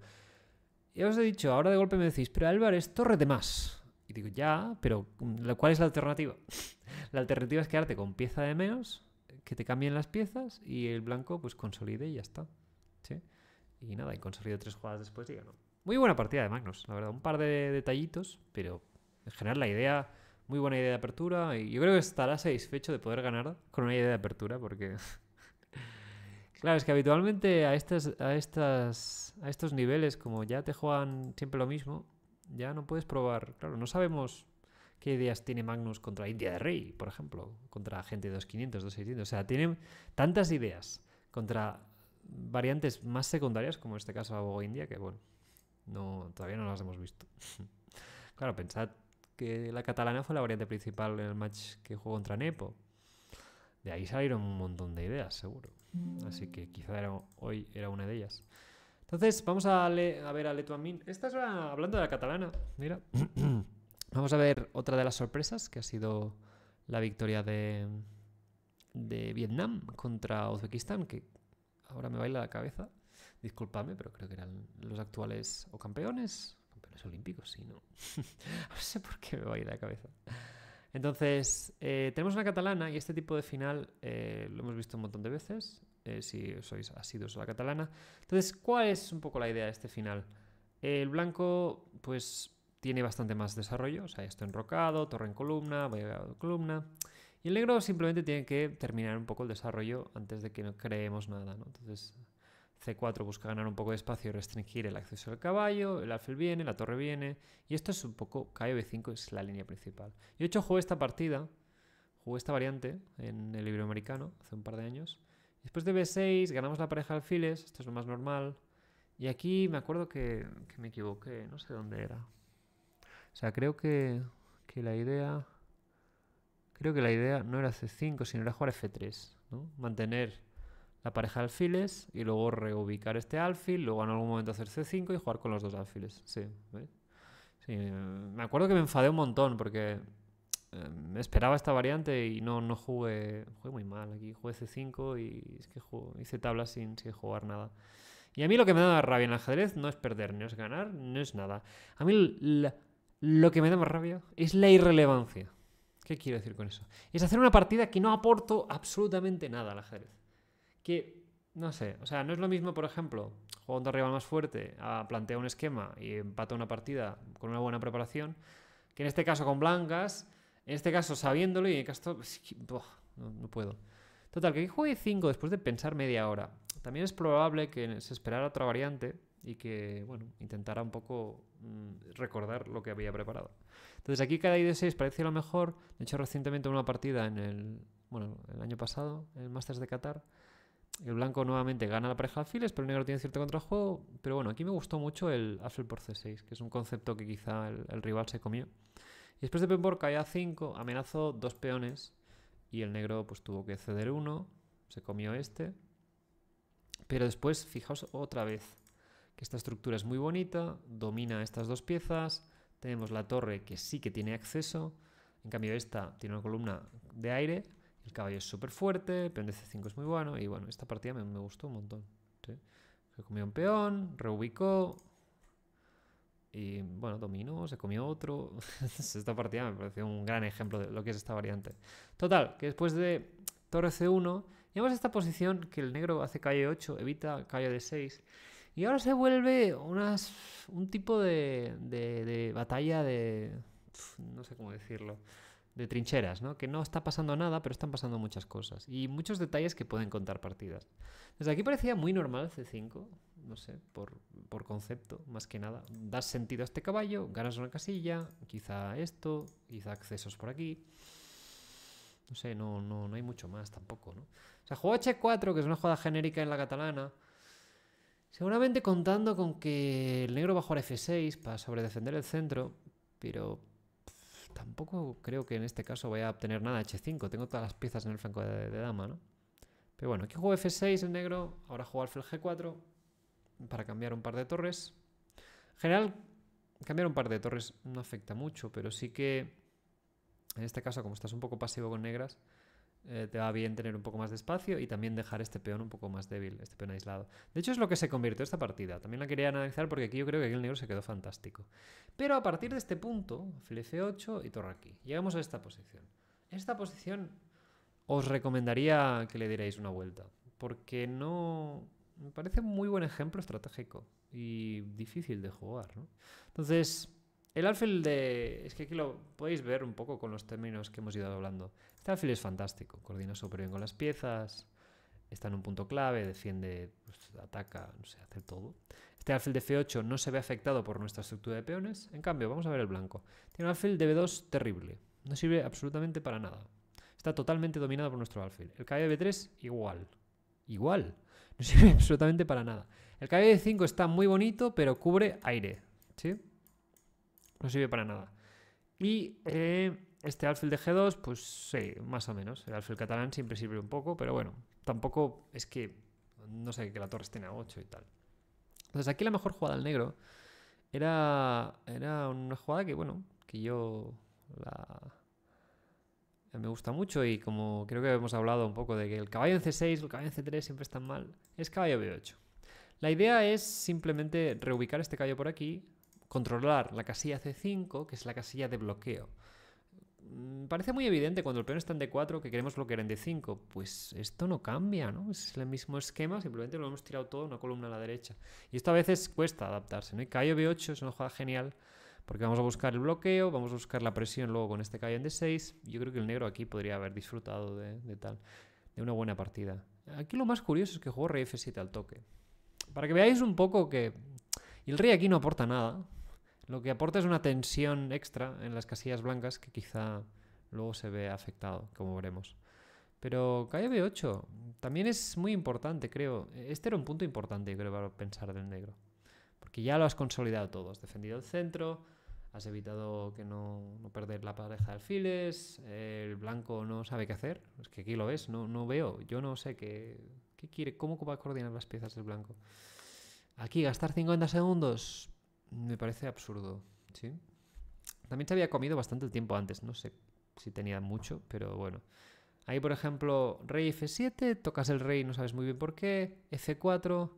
Ya os he dicho, ahora de golpe me decís, pero Álvaro es torre de más digo, ya, pero mm, ¿cuál es la alternativa? la alternativa es quedarte con pieza de menos, que te cambien las piezas y el blanco pues consolide y ya está. ¿Sí? Y nada, y consolide tres jugadas después y no Muy buena partida de Magnus, la verdad. Un par de detallitos, pero en general la idea, muy buena idea de apertura. Y yo creo que estará satisfecho de poder ganar con una idea de apertura, porque. claro, es que habitualmente a, estas, a, estas, a estos niveles, como ya te juegan siempre lo mismo, ya no puedes probar. Claro, no sabemos qué ideas tiene Magnus contra India de Rey, por ejemplo, contra gente de 2500, 2600. O sea, tienen tantas ideas contra variantes más secundarias, como en este caso Bogo India, que bueno, no, todavía no las hemos visto. claro, pensad que la catalana fue la variante principal en el match que jugó contra Nepo. De ahí salieron un montón de ideas, seguro. Mm. Así que quizá era, hoy era una de ellas. Entonces, vamos a, a ver a Letuamin. Esta es hablando de la catalana. Mira. vamos a ver otra de las sorpresas que ha sido la victoria de, Vietnam contra Uzbekistán, que ahora me baila la cabeza. Disculpadme, pero creo que eran los actuales o campeones, campeones olímpicos, sí, no. no sé por qué me baila la cabeza. Entonces, eh, tenemos una catalana y este tipo de final eh, lo hemos visto un montón de veces. Eh, si sois asiduos a la catalana. Entonces, ¿cuál es un poco la idea de este final? El blanco, pues, tiene bastante más desarrollo, o sea, esto enrocado, torre en columna, vaya columna. Y el negro simplemente tiene que terminar un poco el desarrollo antes de que no creemos nada, Entonces, C4 busca ganar un poco de espacio y restringir el acceso al caballo, el alfil viene, la torre viene, y esto es un poco, kb B5 es la línea principal. Yo, he hecho, juego esta partida, jugué esta variante en el libro americano hace un par de años, Después de B6 ganamos la pareja alfiles, esto es lo más normal. Y aquí me acuerdo que, me equivoqué, no sé dónde era. O sea, creo que, la idea... Creo que la idea no era C5, sino era jugar F3, ¿no? Mantener la pareja de alfiles y luego reubicar este alfil, luego en algún momento hacer C5 y jugar con los dos alfiles. Sí, sí me acuerdo que me enfadé un montón porque me em, esperaba esta variante y no, no jugué, jugué muy mal aquí. Jugué C5 y que hice tablas sin, sin jugar nada. Y a mí lo que me da rabia en el ajedrez no es perder, no es ganar, no es nada. A mí lo que me da más rabia es la irrelevancia. ¿Qué quiero decir con eso? Es hacer una partida que no aporto absolutamente nada al ajedrez. Que, no sé, o sea, no es lo mismo, por ejemplo, jugando arriba más fuerte, a un esquema y empata una partida con una buena preparación, que en este caso con blancas en este caso, sabiéndolo y en el caso... no, puedo. Total, que aquí juegue 5 después de pensar media hora. También es probable que se esperara otra variante y que, bueno, intentara un poco mm, recordar lo que había preparado. Entonces aquí cada ID6 parece lo mejor. De hecho, recientemente una partida en el, bueno, el año pasado, en el Masters de Qatar, el blanco nuevamente gana la pareja de Files, pero el negro tiene cierto contrajuego. Pero bueno, aquí me gustó mucho el alfil por C6, que es un concepto que quizá el rival se comió después de por a 5, amenazó dos peones y el negro pues tuvo que ceder uno, se comió este. Pero después, fijaos otra vez, que esta estructura es muy bonita, domina estas dos piezas, tenemos la torre que sí que tiene acceso, en cambio esta tiene una columna de aire, el caballo es súper fuerte, el peón de c5 es muy bueno, y bueno, esta partida me, gustó un montón. Se comió un peón, reubicó, y bueno, dominó, se comió otro. esta partida me pareció un gran ejemplo de lo que es esta variante. Total, que después de torre c1, llevamos esta posición que el negro hace calle 8, evita calle de 6. Y ahora se vuelve unas, un tipo de, de batalla de... no sé cómo decirlo de trincheras, ¿no? Que no está pasando nada, pero están pasando muchas cosas. Y muchos detalles que pueden contar partidas. Desde aquí parecía muy normal C5, no sé, por, concepto, más que nada. Das sentido a este caballo, ganas una casilla, quizá esto, quizá accesos por aquí. No sé, no, no, no hay mucho más tampoco, ¿no? O sea, jugó H4, que es una jugada genérica en la catalana. Seguramente contando con que el negro va a F6 para sobredefender el centro, pero tampoco creo que en este caso vaya a obtener nada H5. Tengo todas las piezas en el flanco de, dama, ¿no? Pero bueno, aquí juego F6 en negro, ahora juego el G4 para cambiar un par de torres. En general, cambiar un par de torres no afecta mucho, pero sí que en este caso, como estás un poco pasivo con negras, eh, te va bien tener un poco más de espacio y también dejar este peón un poco más débil, este peón aislado. De hecho, es lo que se convirtió esta partida. También la quería analizar porque aquí yo creo que aquí el negro se quedó fantástico. Pero a partir de este punto, flece 8 y torre aquí. Llegamos a esta posición. Esta posición os recomendaría que le dierais una vuelta, porque no... Me parece muy buen ejemplo estratégico y difícil de jugar, ¿no? Entonces, el alfil de... Es que aquí lo podéis ver un poco con los términos que hemos ido hablando. Este alfil es fantástico, coordina súper bien con las piezas, está en un punto clave, defiende, pues, ataca, no sé, hace todo. Este alfil de F8 no se ve afectado por nuestra estructura de peones. En cambio, vamos a ver el blanco. Tiene un alfil de B2 terrible. No sirve absolutamente para nada. Está totalmente dominado por nuestro alfil. El caballo de B3, igual. Igual. No sirve absolutamente para nada. El caballo de 5 está muy bonito, pero cubre aire. ¿Sí? No sirve para nada. Y eh, este alfil de G2, pues sí, más o menos. El alfil catalán siempre sirve un poco, pero bueno, tampoco es que, no sé, que la torre esté en A8 y tal. Entonces aquí la mejor jugada al negro era, era una jugada que, bueno, que yo la... Eh, me gusta mucho y como creo que hemos hablado un poco de que el caballo en C6, el caballo en C3 siempre están mal, es caballo B8. La idea es simplemente reubicar este caballo por aquí, controlar la casilla C5, que es la casilla de bloqueo. Mm, parece muy evidente cuando el peón está en D4 que queremos bloquear en D5. Pues esto no cambia, ¿no? Es el mismo esquema, simplemente lo hemos tirado todo una columna a la derecha. Y esto a veces cuesta adaptarse, ¿no? Y caballo B8 es una jugada genial porque vamos a buscar el bloqueo, vamos a buscar la presión luego con este caballo en D6. Yo creo que el negro aquí podría haber disfrutado de, tal, de una buena partida. Aquí lo más curioso es que jugó rey F7 al toque. Para que veáis un poco que... el rey aquí no aporta nada, lo que aporta es una tensión extra en las casillas blancas que quizá luego se ve afectado, como veremos. Pero b 8 también es muy importante, creo. Este era un punto importante, creo, para pensar del negro. Porque ya lo has consolidado todo. Has defendido el centro, has evitado que no, no perder la pareja de alfiles, el blanco no sabe qué hacer. Es que aquí lo ves, no, no veo. Yo no sé qué, qué quiere, cómo va a coordinar las piezas del blanco. Aquí gastar 50 segundos me parece absurdo, ¿sí? También se había comido bastante el tiempo antes, no sé si tenía mucho, pero bueno. Ahí, por ejemplo, rey F7, tocas el rey, no sabes muy bien por qué, F4,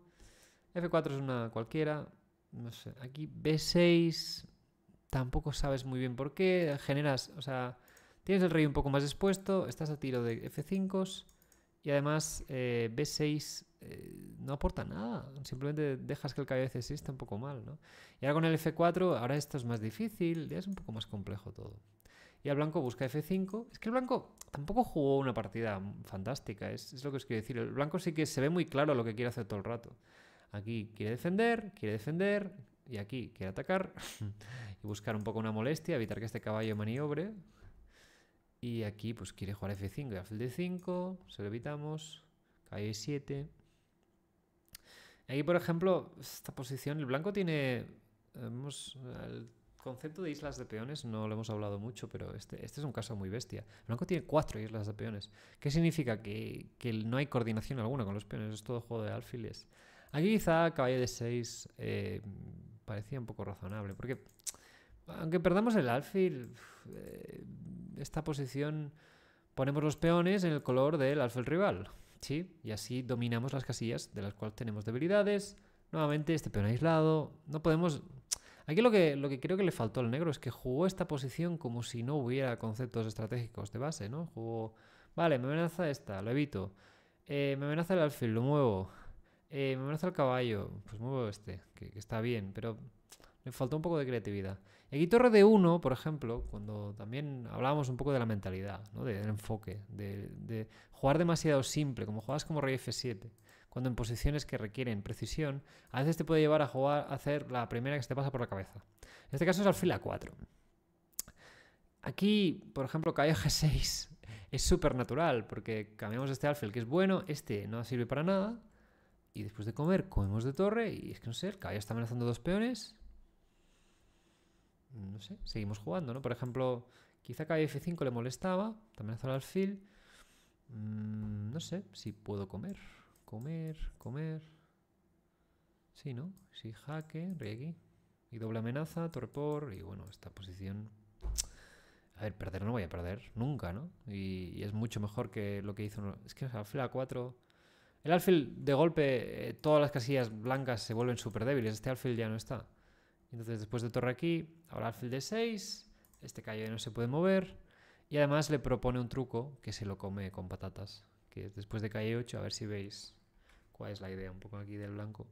F4 es una cualquiera, no sé, aquí B6, tampoco sabes muy bien por qué, generas, o sea, tienes el rey un poco más expuesto, estás a tiro de F5, y además, eh, B6 eh, no aporta nada. Simplemente dejas que el caballo C6 un poco mal, ¿no? Y ahora con el F4, ahora esto es más difícil, ya es un poco más complejo todo. Y el blanco busca F5. Es que el blanco tampoco jugó una partida fantástica, es, es lo que os quiero decir. El blanco sí que se ve muy claro lo que quiere hacer todo el rato. Aquí quiere defender, quiere defender, y aquí quiere atacar y buscar un poco una molestia, evitar que este caballo maniobre, y aquí pues quiere jugar F5 alfil de 5 se lo evitamos, cae 7 Aquí, por ejemplo, esta posición, el blanco tiene... el concepto de islas de peones no lo hemos hablado mucho, pero este, este es un caso muy bestia. El blanco tiene cuatro islas de peones. ¿Qué significa? Que, no hay coordinación alguna con los peones, es todo juego de alfiles. Aquí quizá caballo de 6 eh, parecía un poco razonable, porque aunque perdamos el alfil, eh, esta posición ponemos los peones en el color del alfil rival, ¿sí? Y así dominamos las casillas de las cuales tenemos debilidades. Nuevamente este peón aislado, no podemos... Aquí lo que, lo que creo que le faltó al negro es que jugó esta posición como si no hubiera conceptos estratégicos de base, ¿no? Jugó, vale, me amenaza esta, lo evito. Eh, me amenaza el alfil, lo muevo. Eh, me amenaza el caballo, pues muevo este, que está bien, pero le faltó un poco de creatividad. Y aquí Torre de 1, por ejemplo, cuando también hablábamos un poco de la mentalidad, ¿no? del enfoque, de, jugar demasiado simple, como juegas como Rey F7, cuando en posiciones que requieren precisión, a veces te puede llevar a jugar a hacer la primera que se te pasa por la cabeza. En este caso es alfil A4. Aquí, por ejemplo, caballo G6 es súper natural, porque cambiamos este alfil que es bueno, este no sirve para nada, y después de comer comemos de torre, y es que no sé, el caballo está amenazando dos peones, no sé, seguimos jugando, ¿no? Por ejemplo, quizá f 5 le molestaba, también hace el alfil. Mm, no sé si puedo comer, comer, comer. Sí, ¿no? Sí, jaque, rey Y doble amenaza, torpor, y bueno, esta posición... A ver, perder no voy a perder, nunca, ¿no? Y, es mucho mejor que lo que hizo... Uno. Es que o alfil A4... El alfil, de golpe, eh, todas las casillas blancas se vuelven súper débiles. Este alfil ya no está. Entonces después de torre aquí, ahora alfil de 6, este calle no se puede mover y además le propone un truco que se lo come con patatas, que después de calle 8, a ver si veis cuál es la idea un poco aquí del blanco.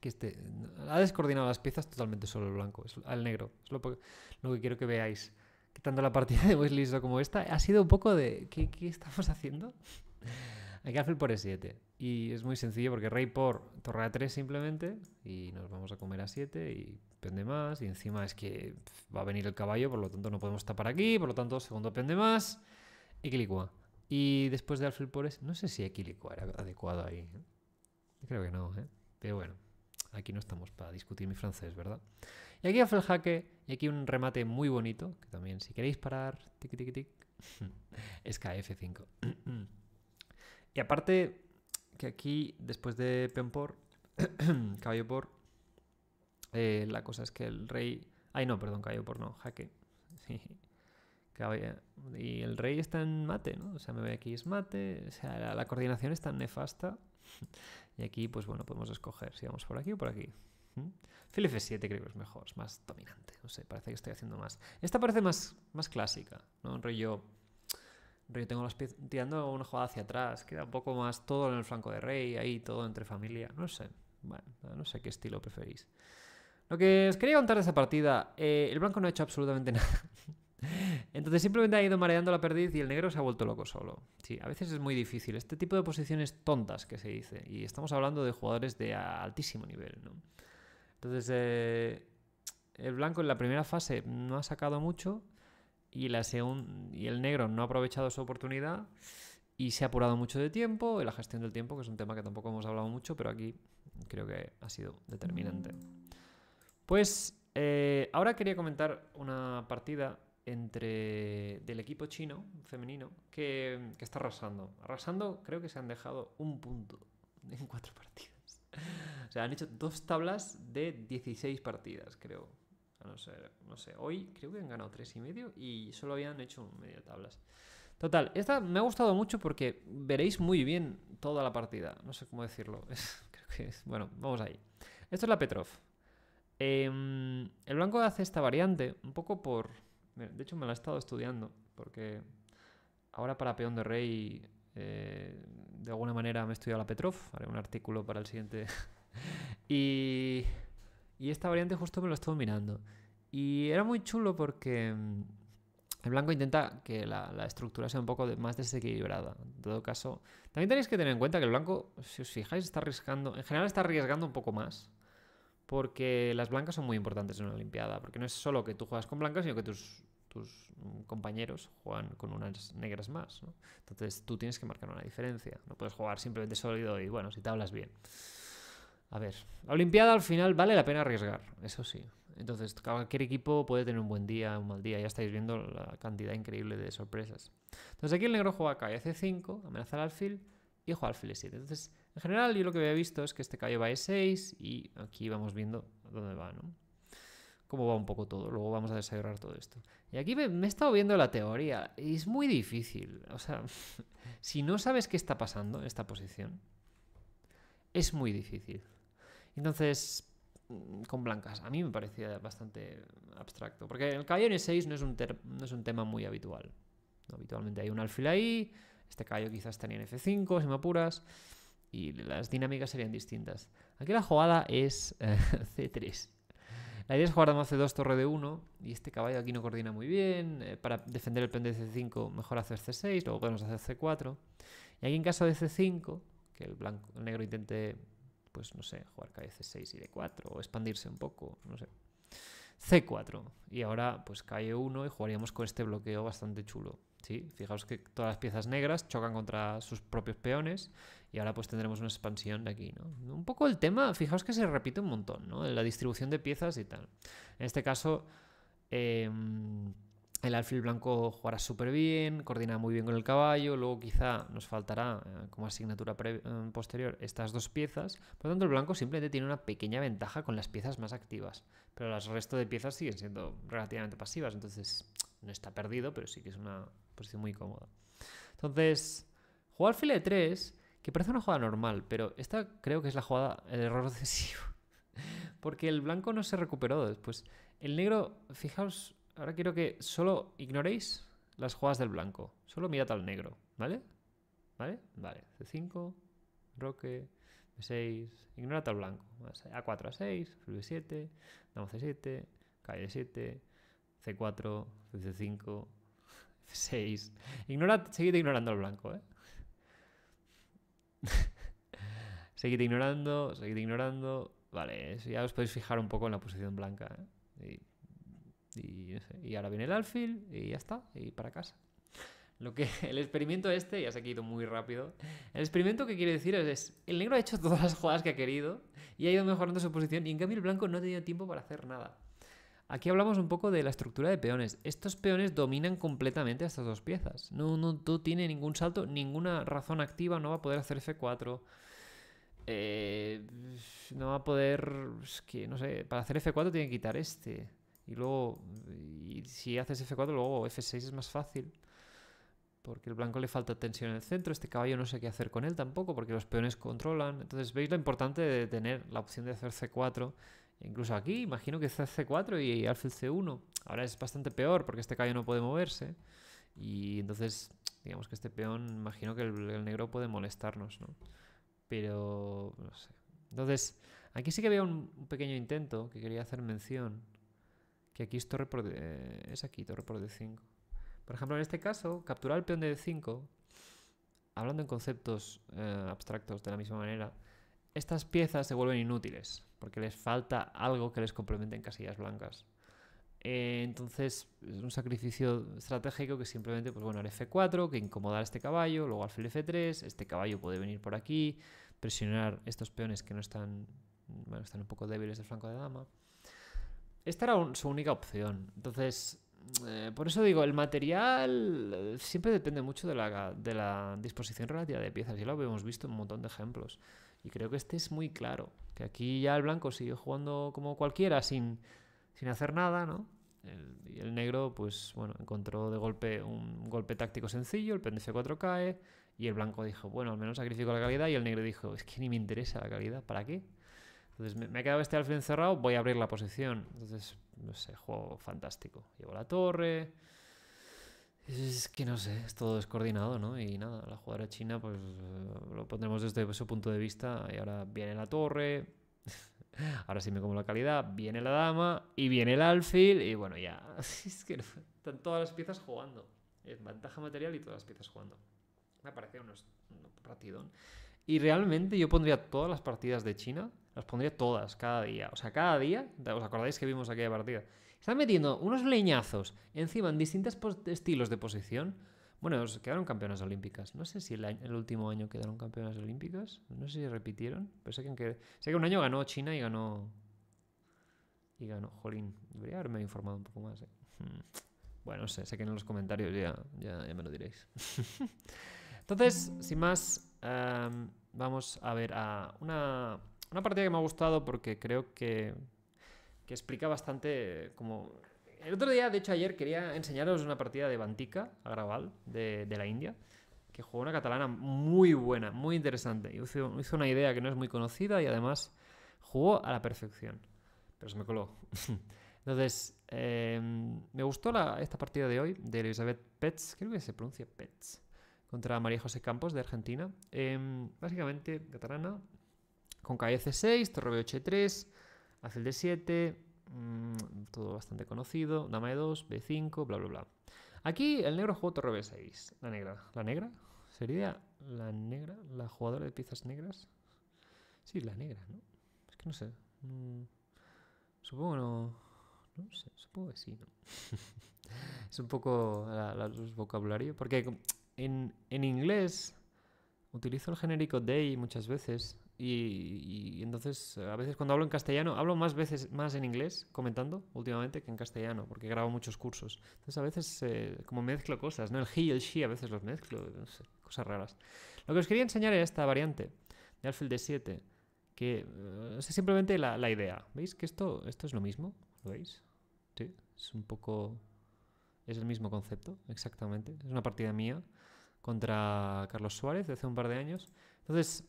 Que este, ha descoordinado las piezas totalmente solo el blanco, al negro, es lo, que quiero que veáis que tanto la partida de Wesley como esta ha sido un poco de qué estamos haciendo? Hay que por E7. Y es muy sencillo porque rey por torre a 3 simplemente y nos vamos a comer a 7 y pende más. Y encima es que va a venir el caballo, por lo tanto no podemos tapar aquí, por lo tanto segundo pende más y Y después de alfil por E, no sé si licua era adecuado ahí. ¿eh? Creo que no, ¿eh? Pero bueno, aquí no estamos para discutir mi francés, ¿verdad? Y aquí alfil jaque, y aquí un remate muy bonito, que también si queréis parar, tic, tic, tic, es KF5. Y aparte, que aquí, después de penpor Caballo por, eh, la cosa es que el rey. Ay, no, perdón, Caballo por no, jaque. Y el rey está en mate, ¿no? O sea, me ve aquí es mate, o sea, la, coordinación es tan nefasta. y aquí, pues bueno, podemos escoger si vamos por aquí o por aquí. ¿Mm? felipe Philip F7 creo que es mejor, es más dominante, no sé, parece que estoy haciendo más. Esta parece más, más clásica, ¿no? Un rollo yo tengo las piezas tirando una jugada hacia atrás, queda un poco más todo en el flanco de rey, ahí todo entre familia, no sé, bueno, no sé qué estilo preferís. Lo que os quería contar de esta partida, eh, el blanco no ha hecho absolutamente nada. Entonces simplemente ha ido mareando la perdiz y el negro se ha vuelto loco solo. Sí, a veces es muy difícil. Este tipo de posiciones tontas que se dice. Y estamos hablando de jugadores de altísimo nivel, ¿no? Entonces, eh, el blanco en la primera fase no ha sacado mucho y, la e y el negro no ha aprovechado su oportunidad y se ha apurado mucho de tiempo y la gestión del tiempo, que es un tema que tampoco hemos hablado mucho, pero aquí creo que ha sido determinante. Pues eh, ahora quería comentar una partida entre del equipo chino femenino que, que, está arrasando. Arrasando creo que se han dejado un punto en cuatro partidas. O sea, han hecho dos tablas de 16 partidas, creo no sé, no sé, hoy creo que han ganado tres y medio y solo habían hecho un medio tablas. Total, esta me ha gustado mucho porque veréis muy bien toda la partida. No sé cómo decirlo. Bueno, vamos ahí. Esto es la Petrov. Em, el blanco hace esta variante un poco por. De hecho, me la he estado estudiando porque ahora para peón de rey, eh, de alguna manera me he estudiado la Petrov. Haré un artículo para el siguiente. y y esta variante justo me lo estuvo mirando. Y era muy chulo porque mm, el blanco intenta que la, estructura sea un poco más desequilibrada. En todo caso, también tenéis que tener en cuenta que el blanco, si os fijáis, está arriesgando, en general está arriesgando un poco más. Porque las blancas son muy importantes en una Olimpiada. Porque no es solo que tú juegas con blancas, sino que tus, mm, compañeros juegan con unas negras más. Entonces tú tienes que marcar una diferencia. No puedes jugar simplemente sólido y bueno, si te hablas bien. A ver, la Olimpiada al final vale la pena arriesgar, eso sí. Entonces, cualquier equipo puede tener un buen día, un mal día. Ya estáis viendo la cantidad increíble de sorpresas. Entonces, aquí el negro juega calle C5, amenaza al alfil y juega alfil E7. Entonces, en general, yo lo que había visto es que este caballo va E6 y aquí vamos viendo dónde va, ¿no? Cómo va un poco todo. Luego vamos a desarrollar todo esto. Y aquí me, me he estado viendo la teoría y es muy difícil. O sea, si no sabes qué está pasando en esta posición, es muy difícil. Entonces, mm, con blancas, a mí me parecía bastante abstracto, porque el caballo en e 6 no es un, es un tema muy habitual. habitualmente hay un alfil ahí, este caballo quizás tenía en F5, si me apuras, y las dinámicas serían distintas. Aquí la jugada es eh, C3. La idea es jugar dama C2, torre de 1 y este caballo aquí no coordina muy bien. Eh, para defender el pendejo de C5, mejor hacer C6, luego podemos hacer C4. Y aquí en caso de C5, que el, blanco, el negro intente pues no sé, jugar c 6 y d4 o expandirse un poco, no sé. C4 y ahora pues cae 1 y jugaríamos con este bloqueo bastante chulo. ¿sí? Fijaos que todas las piezas negras chocan contra sus propios peones y ahora pues tendremos una expansión de aquí. ¿no? Un poco el tema, fijaos que se repite un montón, ¿no? la distribución de piezas y tal. En este caso... Eh, el alfil blanco jugará súper bien, coordina muy bien con el caballo, luego quizá nos faltará eh, como asignatura eh, posterior estas dos piezas, por lo tanto el blanco simplemente tiene una pequeña ventaja con las piezas más activas, pero las resto de piezas siguen siendo relativamente pasivas, entonces no está perdido, pero sí que es una posición muy cómoda. Entonces, jugar alfil E3, que parece una jugada normal, pero esta creo que es la jugada, el error decisivo, porque el blanco no se recuperó después. El negro, fijaos Ahora quiero que solo ignoréis las jugadas del blanco. Solo mirad al negro, ¿vale? ¿Vale? Vale. C5, Roque, c 6 ignorad al blanco. A4, A6, B7, damos C7, calle 7 C4, C5, c 6 Ignorad, seguid ignorando al blanco, ¿eh? seguid ignorando, seguid ignorando. Vale, ya os podéis fijar un poco en la posición blanca. ¿eh? Y, ahora viene el alfil y ya está, y para casa. Lo que el experimento este, ya se ha ido muy rápido. El experimento que quiere decir es, el negro ha hecho todas las jugadas que ha querido y ha ido mejorando su posición y en cambio el blanco no ha tenido tiempo para hacer nada. Aquí hablamos un poco de la estructura de peones. Estos peones dominan completamente estas dos piezas. No, tiene ningún salto, ninguna razón activa, no va a poder hacer F4. Eh, no va a poder... Es que, no sé, para hacer F4 tiene que quitar este. Y luego, si haces F4, luego F6 es más fácil. Porque el blanco le falta tensión en el centro. Este caballo no sé qué hacer con él tampoco, porque los peones controlan. Entonces, veis lo importante de tener la opción de hacer C4. incluso aquí, imagino que C4 y alfil C1. Ahora es bastante peor, porque este caballo no puede moverse. Y entonces, digamos que este peón, imagino que el, negro puede molestarnos, ¿no? Pero, no sé. Entonces, aquí sí que había un pequeño intento que quería hacer mención que aquí es torre por... Eh, es aquí, torre por D5. Por ejemplo, en este caso, capturar el peón de D5, hablando en conceptos eh, abstractos de la misma manera, estas piezas se vuelven inútiles, porque les falta algo que les complemente en casillas blancas. Eh, entonces, es un sacrificio estratégico que simplemente, pues bueno, al F4, que incomodar a este caballo, luego al F3, este caballo puede venir por aquí, presionar estos peones que no están, bueno, están un poco débiles del flanco de dama. Esta era su única opción. Entonces, eh, por eso digo, el material eh, siempre depende mucho de la, disposición relativa de piezas. Ya lo hemos visto en un montón de ejemplos. Y creo que este es muy claro. Que aquí ya el blanco sigue jugando como cualquiera, sin, hacer nada, ¿no? y el negro, pues bueno, encontró de golpe un golpe táctico sencillo, el pendejo 4 cae, y el blanco dijo, bueno, al menos sacrifico la calidad, y el negro dijo, es que ni me interesa la calidad, ¿para qué? Entonces me, ha quedado este alfil encerrado, voy a abrir la posición. Entonces, no sé, juego fantástico. Llevo la torre. Es que no sé, es todo descoordinado, ¿no? Y nada, la jugadora china, pues lo pondremos desde ese punto de vista. Y ahora viene la torre, ahora sí me como la calidad, viene la dama y viene el alfil. Y bueno, ya, es que están todas las piezas jugando. Es ventaja material y todas las piezas jugando. Me parece un partidón. Y realmente yo pondría todas las partidas de China las pondría todas, cada día. O sea, cada día, ¿os acordáis que vimos aquella partida? Están metiendo unos leñazos encima en distintos estilos de posición. Bueno, quedaron campeonas olímpicas. No sé si el, último año quedaron campeonas olímpicas. No sé si repitieron. Pero sé que, sé que un año ganó China y ganó. Y ganó. Jolín, debería haberme informado un poco más. ¿eh? Bueno, sé, sé que en los comentarios ya, me lo diréis. Entonces, sin más, eh, vamos a ver a una una partida que me ha gustado porque creo que, explica bastante como... El otro día, de hecho ayer, quería enseñaros una partida de Bantica, a de, de la India, que jugó una catalana muy buena, muy interesante. Hizo, hizo una idea que no es muy conocida y además jugó a la perfección. Pero se me coló. Entonces, em, me gustó la, esta partida de hoy de Elizabeth Pets, creo que se pronuncia Pets, contra María José Campos de Argentina. Em, básicamente, catalana, con kc 6 torre B8-3, D7, todo bastante conocido, dama E2, B5, bla, bla, bla. Aquí el negro jugó torre B6, la negra. ¿La negra? ¿Sería la negra? ¿La jugadora de piezas negras? Sí, la negra, ¿no? Es que no sé. Supongo no... No sé, supongo que sí, ¿no? es un poco el vocabulario, porque en, en inglés utilizo el genérico day muchas veces y, entonces, a veces cuando hablo en castellano, hablo más veces más en inglés comentando últimamente que en castellano, porque grabo muchos cursos. Entonces, a veces eh, como mezclo cosas, ¿no? El he y el she a veces los mezclo, cosas raras. Lo que os quería enseñar es esta variante de alfil de 7, que eh, es simplemente la, la, idea. ¿Veis que esto, esto es lo mismo? ¿Lo veis? Sí, es un poco. Es el mismo concepto, exactamente. Es una partida mía contra Carlos Suárez de hace un par de años. Entonces,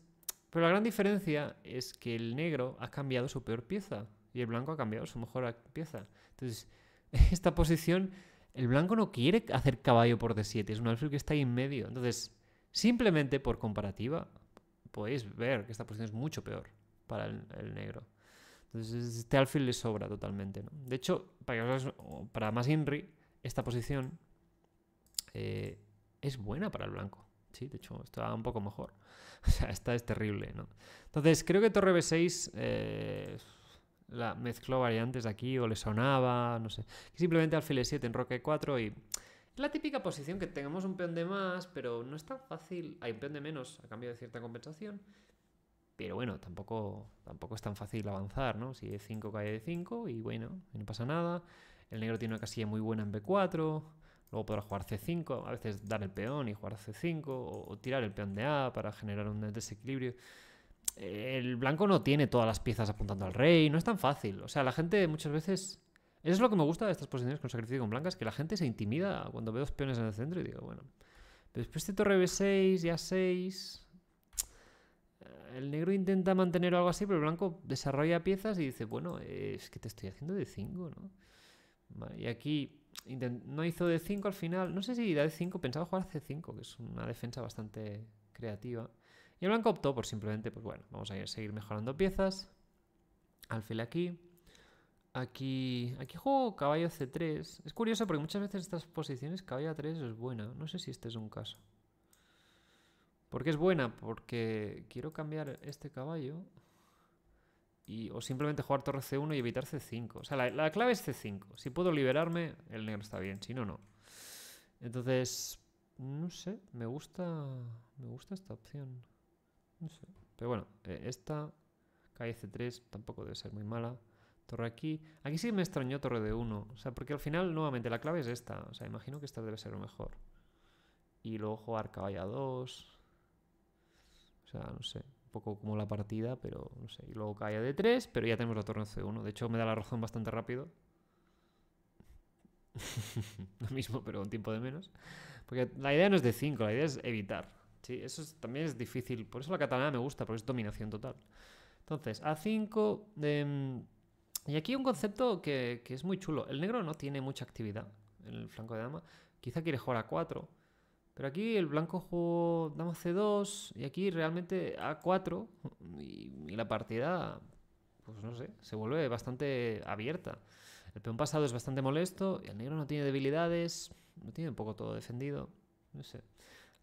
pero la gran diferencia es que el negro ha cambiado su peor pieza y el blanco ha cambiado su mejor pieza. Entonces, esta posición, el blanco no quiere hacer caballo por D7, es un alfil que está ahí en medio. Entonces, simplemente por comparativa, podéis ver que esta posición es mucho peor para el, negro. Entonces, este alfil le sobra totalmente. De hecho, para, para más Inri, esta posición eh, es buena para el blanco. Sí, de hecho, está un poco mejor. O sea, esta es terrible, ¿no? Entonces, creo que Torre B6 eh, la mezcló variantes aquí o le sonaba, no sé. simplemente alfil 7 en roque 4 y... La típica posición que tengamos un peón de más, pero no es tan fácil. Hay un peón de menos a cambio de cierta compensación. Pero bueno, tampoco, tampoco es tan fácil avanzar, ¿no? Si de 5 cae de 5 y bueno, no pasa nada. El negro tiene una casilla muy buena en B4. Luego podrá jugar C5, a veces dar el peón y jugar C5 o, tirar el peón de A para generar un desequilibrio. El blanco no tiene todas las piezas apuntando al rey, no es tan fácil. O sea, la gente muchas veces... Eso es lo que me gusta de estas posiciones con sacrificio con blancas, que la gente se intimida cuando ve dos peones en el centro y digo, bueno... después de torre B6 y A6... Eh, el negro intenta mantener algo así, pero el blanco desarrolla piezas y dice, bueno, es que te estoy haciendo de 5, ¿no? y aquí no hizo de 5 al final. No sé si da de 5, pensaba jugar C5, que es una defensa bastante creativa. Y el blanco optó por simplemente, pues bueno, vamos a seguir mejorando piezas. Alfil aquí. Aquí, aquí juego caballo C3. Es curioso porque muchas veces estas posiciones caballo A3 es buena. No sé si este es un caso. ¿Por qué es buena? Porque quiero cambiar este caballo o simplemente jugar torre C1 y evitar C5. O sea, la, clave es C5. Si puedo liberarme, el negro está bien. Si no, no. Entonces, no sé. Me gusta, me gusta esta opción. No sé. Pero bueno, eh, esta calle C3 tampoco debe ser muy mala. Torre aquí. Aquí sí me extrañó torre d 1. O sea, porque al final, nuevamente, la clave es esta. O sea, imagino que esta debe ser lo mejor. Y luego jugar caballa 2. O sea, no sé poco como la partida, pero no sé. Y luego cae de 3, pero ya tenemos la torre C1. De hecho, me da la razón bastante rápido. Lo mismo, pero un tiempo de menos. Porque la idea no es de 5, la idea es evitar. Sí, eso también es difícil. Por eso la catalana me gusta, porque es dominación total. Entonces, A5. Em, y aquí un concepto que, que es muy chulo. El negro no tiene mucha actividad en el flanco de dama. Quizá quiere jugar a 4 pero aquí el blanco jugó, damos C2 y aquí realmente A4 y, la partida, pues no sé, se vuelve bastante abierta. El peón pasado es bastante molesto y el negro no tiene debilidades, no tiene un poco todo defendido, no sé.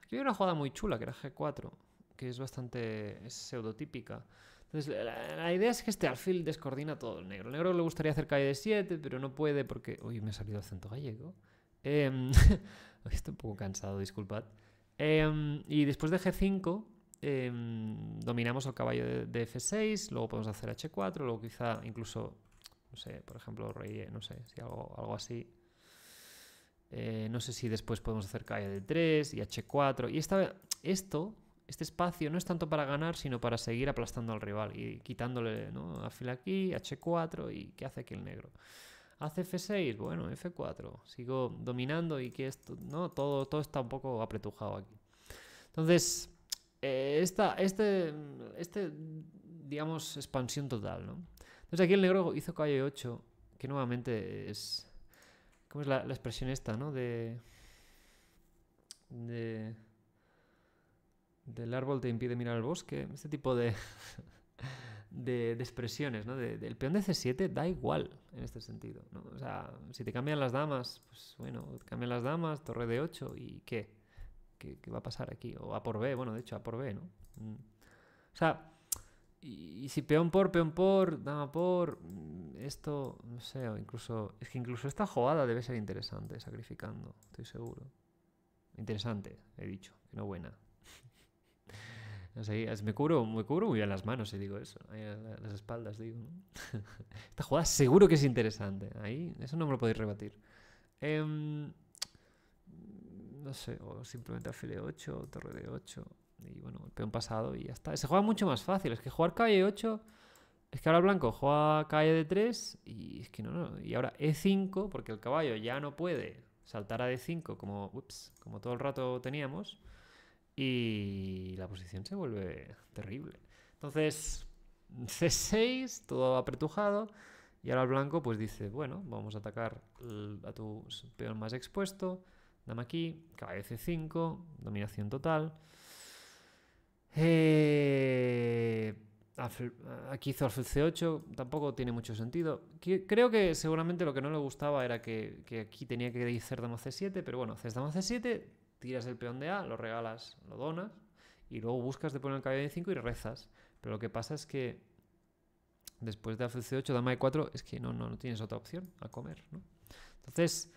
Aquí hay una jugada muy chula que era G4, que es bastante pseudotípica. Entonces, la, idea es que este alfil descoordina todo el negro. El negro le gustaría hacer calle de 7, pero no puede porque... Uy, me ha salido acento gallego. Em, estoy un poco cansado, disculpad. Em, y después de G5, em, dominamos el caballo de, F6, luego podemos hacer H4, luego quizá incluso, no sé, por ejemplo, rey, no sé, si algo, algo así. Eh, no sé si después podemos hacer caballo de 3 y H4. Y esta, esto, este espacio no es tanto para ganar, sino para seguir aplastando al rival y quitándole ¿no? Afil aquí, H4 y qué hace aquí el negro. Hace F6, bueno, F4. Sigo dominando y que esto, ¿no? Todo, todo está un poco apretujado aquí. Entonces, eh, esta, este, este, digamos, expansión total, ¿no? Entonces aquí el negro hizo caballo 8, que nuevamente es... ¿Cómo es la, expresión esta, no? De... De del árbol te impide mirar el bosque, este tipo de, de, expresiones, ¿no? el peón de C7 da igual en este sentido, ¿no? O sea, si te cambian las damas, pues bueno, cambian las damas, torre de 8 y ¿qué? ¿qué? va a pasar aquí? O A por B, bueno, de hecho A por B, ¿no? Mm. O sea, y, si peón por, peón por, dama por, mm, esto, no sé, o incluso, es que incluso esta jugada debe ser interesante, sacrificando, estoy seguro. Interesante, he dicho, que no buena me, cubro, me muy bien las manos si digo eso. las espaldas, digo. Esta jugada seguro que es interesante. Ahí, eso no me lo podéis rebatir. Em, no sé, o simplemente alfil 8 torre de 8. Y bueno, el peón pasado y ya está. Se juega mucho más fácil. Es que jugar calle 8. Es que ahora el blanco juega calle de 3 y es que no, no. Y ahora E5, porque el caballo ya no puede saltar a D5 como, como todo el rato teníamos y la posición se vuelve terrible. Entonces, C6, todo apretujado. Y ahora el blanco pues dice, bueno, vamos a atacar a tu peón más expuesto. Dame aquí, caballo C5, dominación total. Eh, aquí hizo alfil C8, tampoco tiene mucho sentido. Creo que seguramente lo que no le gustaba era que, aquí tenía que ir dama C7, pero bueno, C7 tiras el peón de A, lo regalas, lo donas, y luego buscas de poner el caballo de 5 y rezas. Pero lo que pasa es que después de c8, dama de 4 es que no, tienes otra opción a comer, ¿no? Entonces,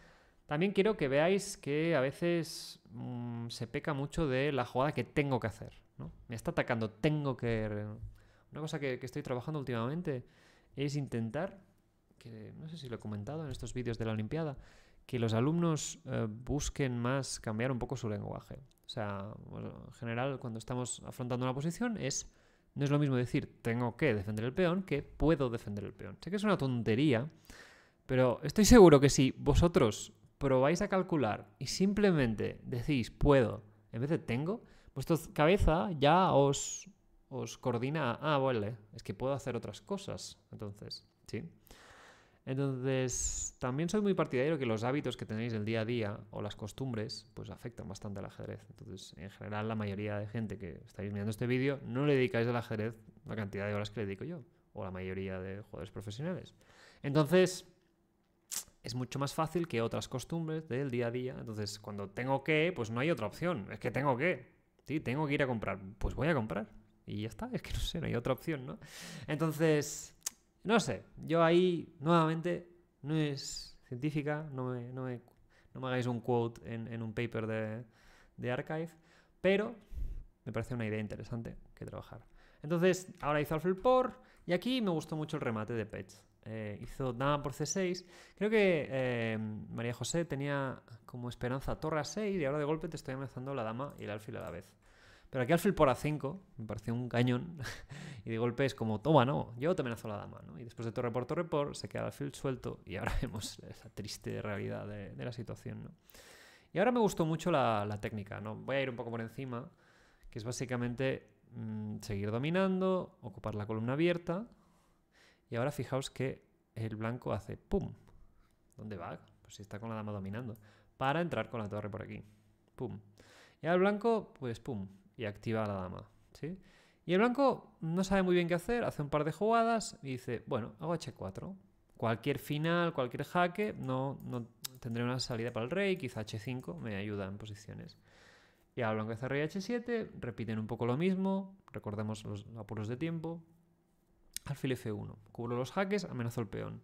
también quiero que veáis que a veces mm, se peca mucho de la jugada que tengo que hacer, ¿no? Me está atacando, tengo que... Una cosa que, que estoy trabajando últimamente es intentar, que no sé si lo he comentado en estos vídeos de la Olimpiada, que los alumnos eh, busquen más cambiar un poco su lenguaje. O sea, en general, cuando estamos afrontando una posición, es no es lo mismo decir tengo que defender el peón que puedo defender el peón. Sé que es una tontería, pero estoy seguro que si vosotros probáis a calcular y simplemente decís puedo en vez de tengo, vuestra cabeza ya os, os coordina, ah, vale, es que puedo hacer otras cosas. Entonces, ¿sí? Entonces, también soy muy partidario que los hábitos que tenéis el día a día o las costumbres, pues afectan bastante al ajedrez. Entonces, en general, la mayoría de gente que estáis mirando este vídeo no le dedicáis al ajedrez la cantidad de horas que le dedico yo, o la mayoría de jugadores profesionales. Entonces, es mucho más fácil que otras costumbres del día a día. Entonces, cuando tengo que, pues no hay otra opción. Es que tengo que. Sí, tengo que ir a comprar. Pues voy a comprar. Y ya está. Es que no sé, no hay otra opción, ¿no? Entonces, no sé, yo ahí nuevamente no es científica, no me, no no me hagáis un quote en, un paper de, Archive, pero me parece una idea interesante que trabajar. Entonces, ahora hizo Alfred por y aquí me gustó mucho el remate de Pets. Eh, hizo Dama por C6. Creo que eh, María José tenía como esperanza Torre a 6 y ahora de golpe te estoy amenazando la Dama y el Alfil a la vez. Pero aquí alfil por A5 me pareció un cañón y de golpe es como, toma, no, yo te amenazo la dama, Y después de torre por torre por, se queda el alfil suelto y ahora vemos esa triste realidad de, la situación, ¿no? Y ahora me gustó mucho la, técnica, ¿no? Voy a ir un poco por encima, que es básicamente mm, seguir dominando, ocupar la columna abierta y ahora fijaos que el blanco hace ¡pum! ¿Dónde va? Pues si está con la dama dominando. Para entrar con la torre por aquí. ¡Pum! Y el blanco, pues ¡pum! y activa a la dama. ¿sí? Y el blanco no sabe muy bien qué hacer, hace un par de jugadas y dice, bueno, hago h4. Cualquier final, cualquier jaque, no, no tendré una salida para el rey, quizá h5 me ayuda en posiciones. Y ahora blanco hace rey h7, repiten un poco lo mismo, recordemos los apuros de tiempo. Alfil f1, cubro los jaques, amenazo el peón.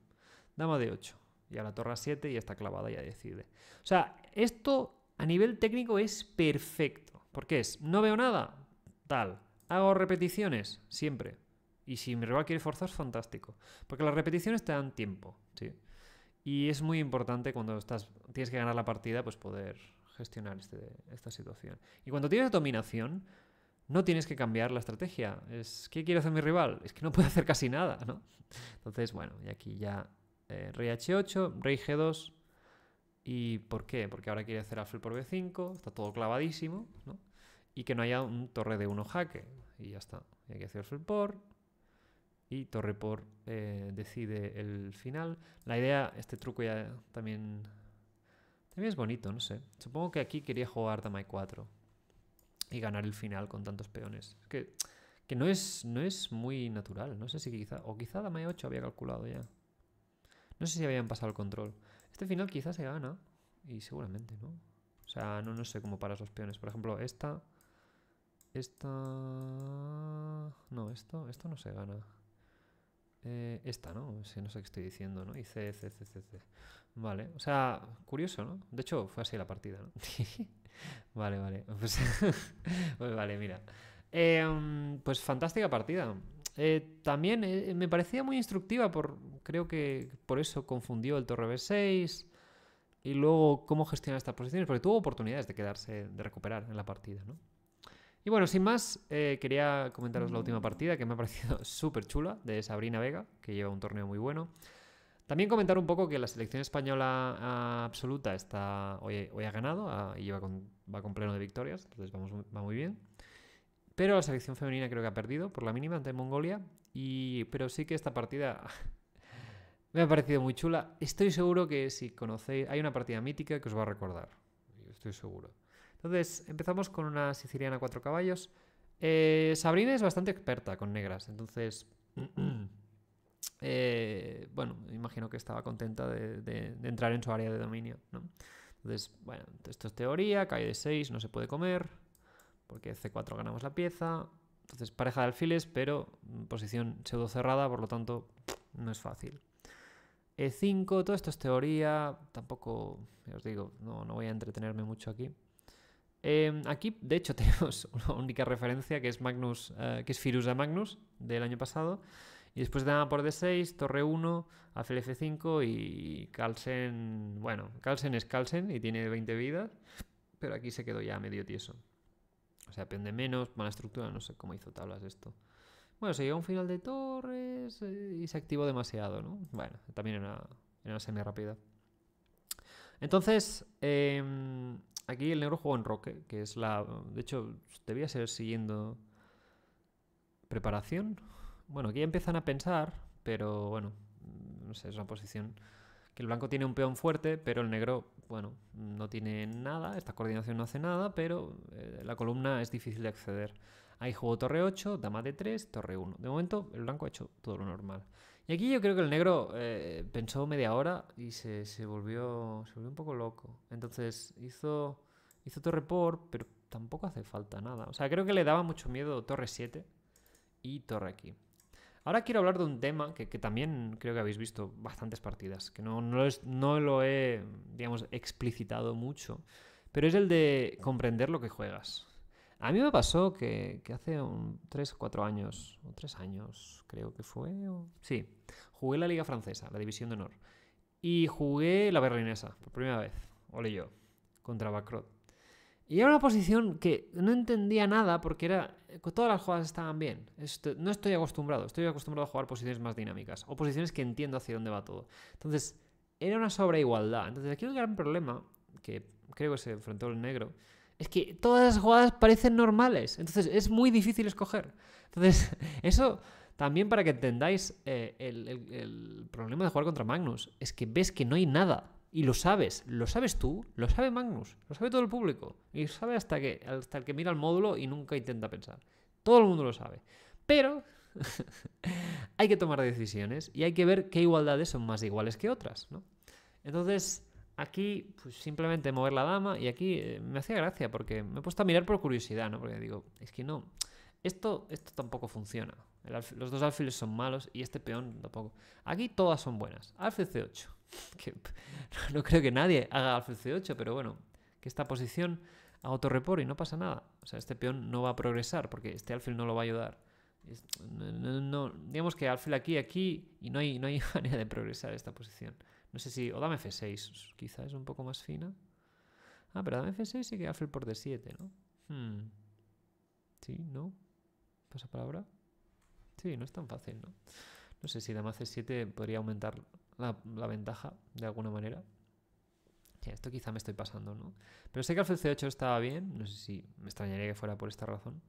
Dama de 8 y a la torre a7 y está clavada, ya decide. O sea, esto a nivel técnico es perfecto. Porque es, no veo nada, tal. Hago repeticiones, siempre. Y si mi rival quiere forzar, es fantástico. Porque las repeticiones te dan tiempo, ¿sí? Y es muy importante cuando estás, tienes que ganar la partida, pues poder gestionar este, esta situación. Y cuando tienes dominación, no tienes que cambiar la estrategia. Es, ¿qué quiere hacer mi rival? Es que no puede hacer casi nada, ¿no? Entonces, bueno, y aquí ya eh, rey h8, rey g2, ¿Y por qué? Porque ahora quiere hacer Alfred por b5, está todo clavadísimo, ¿no? Y que no haya un torre de 1 jaque. Y ya está. Y hay que hacer Alfred por. Y torre por eh, decide el final. La idea, este truco ya también. También es bonito, no sé. Supongo que aquí quería jugar dama 4 Y ganar el final con tantos peones. que, que no, es, no es muy natural. No sé si quizá. O quizá dama 8 había calculado ya. No sé si habían pasado el control. Este final quizás se gana. Y seguramente, ¿no? O sea, no, no sé cómo paras los peones. Por ejemplo, esta... Esta... No, esto, esto no se gana. Eh, esta, ¿no? no sé qué estoy diciendo, ¿no? Y C, C, C, C, C. Vale, o sea, curioso, ¿no? De hecho, fue así la partida, ¿no? vale, vale. Pues, pues vale, mira. Em, pues fantástica partida. Eh, también eh, me parecía muy instructiva, por, creo que por eso confundió el Torre B6 y luego cómo gestiona estas posiciones, porque tuvo oportunidades de quedarse, de recuperar en la partida. ¿no? Y bueno, sin más, eh, quería comentaros la última partida que me ha parecido súper chula de Sabrina Vega, que lleva un torneo muy bueno. También comentar un poco que la selección española absoluta está, hoy, ha ganado ah, y va con, pleno de victorias, entonces vamos, va muy bien. Pero la selección femenina creo que ha perdido por la mínima ante Mongolia. Pero sí que esta partida me ha parecido muy chula. Estoy seguro que si conocéis, hay una partida mítica que os va a recordar. Estoy seguro. Entonces, empezamos con una siciliana cuatro caballos. Eh, Sabrina es bastante experta con negras, entonces. Eh, bueno, imagino que estaba contenta de, entrar en su área de dominio. Entonces, bueno, esto es teoría, cae de seis, no se puede comer porque C4 ganamos la pieza. Entonces, pareja de alfiles, pero mm, posición pseudo cerrada, por lo tanto, no es fácil. E5, todo esto es teoría, tampoco, os digo, no, voy a entretenerme mucho aquí. Em, aquí, de hecho, tenemos una única referencia que es Magnus, eh, que es de Magnus del año pasado. Y después dama por D6, torre 1, alfil F5 y Carlsen. Bueno, Carlsen es Carlsen y tiene 20 vidas, pero aquí se quedó ya medio tieso se aprende menos, mala estructura, no sé cómo hizo tablas esto. Bueno, se llegó a un final de torres eh, y se activó demasiado, ¿no? Bueno, también era una, semi rápida. Entonces, em, aquí el negro jugó en Roque, que es la. De hecho, debía ser siguiendo. Preparación. Bueno, aquí empiezan a pensar, pero bueno, no sé, es una posición que el blanco tiene un peón fuerte, pero el negro, bueno, no tiene nada, esta coordinación no hace nada, pero eh, la columna es difícil de acceder. Ahí jugó torre 8, dama de 3, torre 1. De momento el blanco ha hecho todo lo normal. Y aquí yo creo que el negro eh, pensó media hora y se, volvió, un poco loco. Entonces hizo, hizo torre por, pero tampoco hace falta nada. O sea, creo que le daba mucho miedo torre 7 y torre aquí. Ahora quiero hablar de un tema que, también creo que habéis visto bastantes partidas, que no, es, no lo he, digamos, explicitado mucho, pero es el de comprender lo que juegas. A mí me pasó que, hace un, 3 o 4 años, o 3 años creo que fue, o... sí, jugué la Liga Francesa, la División de Honor, y jugué la Berlinesa por primera vez, ole yo, contra Bacrot. Y era una posición que no entendía nada porque era todas las jugadas estaban bien. no estoy acostumbrado, estoy acostumbrado a jugar posiciones más dinámicas o posiciones que entiendo hacia dónde va todo. Entonces, era una sobreigualdad. Entonces, aquí un gran problema, que creo que se enfrentó el negro, es que todas las jugadas parecen normales. Entonces, es muy difícil escoger. Entonces, eso también para que entendáis eh, el, el problema de jugar contra Magnus, es que ves que no hay nada. Y lo sabes, lo sabes tú, lo sabe Magnus, lo sabe todo el público. Y lo sabe hasta, que, hasta el que mira el módulo y nunca intenta pensar. Todo el mundo lo sabe. Pero hay que tomar decisiones y hay que ver qué igualdades son más iguales que otras. ¿no? Entonces, aquí pues, simplemente mover la dama y aquí eh, me hacía gracia porque me he puesto a mirar por curiosidad, ¿no? porque digo, es que no, esto, esto tampoco funciona. los dos alfiles son malos y este peón tampoco. Aquí todas son buenas. Alfil C8. no creo que nadie haga alfil c8, pero bueno, que esta posición a autorrepor y no pasa nada. O sea, este peón no va a progresar porque este alfil no lo va a ayudar. No, digamos que alfil aquí, aquí, y no hay, no hay manera de progresar esta posición. No sé si, o dame f6, quizás es un poco más fina. Ah, pero dame f6 y que alfil por d7, ¿no? Hmm. Sí, ¿no? ¿Pasa palabra? Sí, no es tan fácil, ¿no? No sé si dama c7 podría aumentar la, ventaja de alguna manera. esto quizá me estoy pasando, ¿no? Pero sé que al c8 estaba bien, no sé si me extrañaría que fuera por esta razón.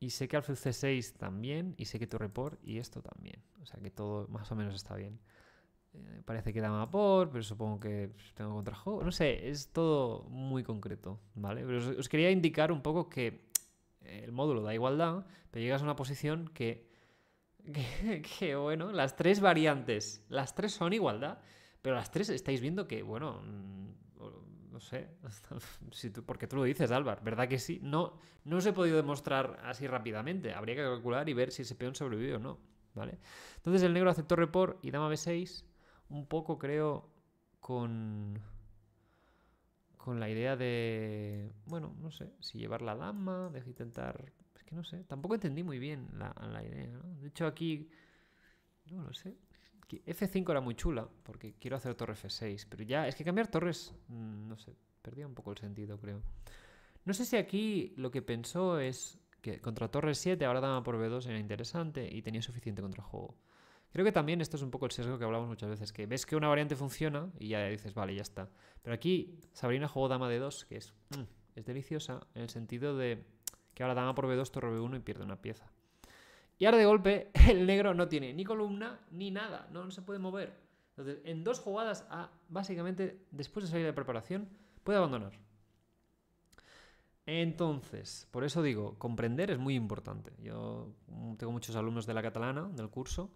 Y sé que al c6 también, y sé que tu report y esto también. O sea que todo más o menos está bien. Eh, parece que dama por, pero supongo que tengo contrajuego. No sé, es todo muy concreto, ¿vale? Pero os, os quería indicar un poco que el módulo da igualdad, pero llegas a una posición que Qué bueno, las tres variantes, las tres son igualdad, pero las tres estáis viendo que, bueno, mm, no sé, si porque tú lo dices, Álvaro, ¿verdad que sí? No, no se ha podido demostrar así rápidamente, habría que calcular y ver si ese peón sobrevive o no, ¿vale? Entonces el negro aceptó report y dama b6, un poco creo con con la idea de, bueno, no sé, si llevar la dama, de intentar que no sé, tampoco entendí muy bien la, idea, De hecho aquí, no lo sé, F5 era muy chula, porque quiero hacer torre F6, pero ya, es que cambiar torres, mm, no sé, perdía un poco el sentido, creo. No sé si aquí lo que pensó es que contra torre 7 ahora dama por B2 era interesante y tenía suficiente contrajuego. Creo que también esto es un poco el sesgo que hablamos muchas veces, que ves que una variante funciona y ya dices, vale, ya está. Pero aquí Sabrina jugó dama de 2, que es, mm, es deliciosa en el sentido de que ahora dama por B2, torre B1 y pierde una pieza. Y ahora de golpe el negro no tiene ni columna ni nada, no, se puede mover. Entonces, en dos jugadas, a, ah, básicamente, después de salir de preparación, puede abandonar. Entonces, por eso digo, comprender es muy importante. Yo tengo muchos alumnos de la catalana, del curso,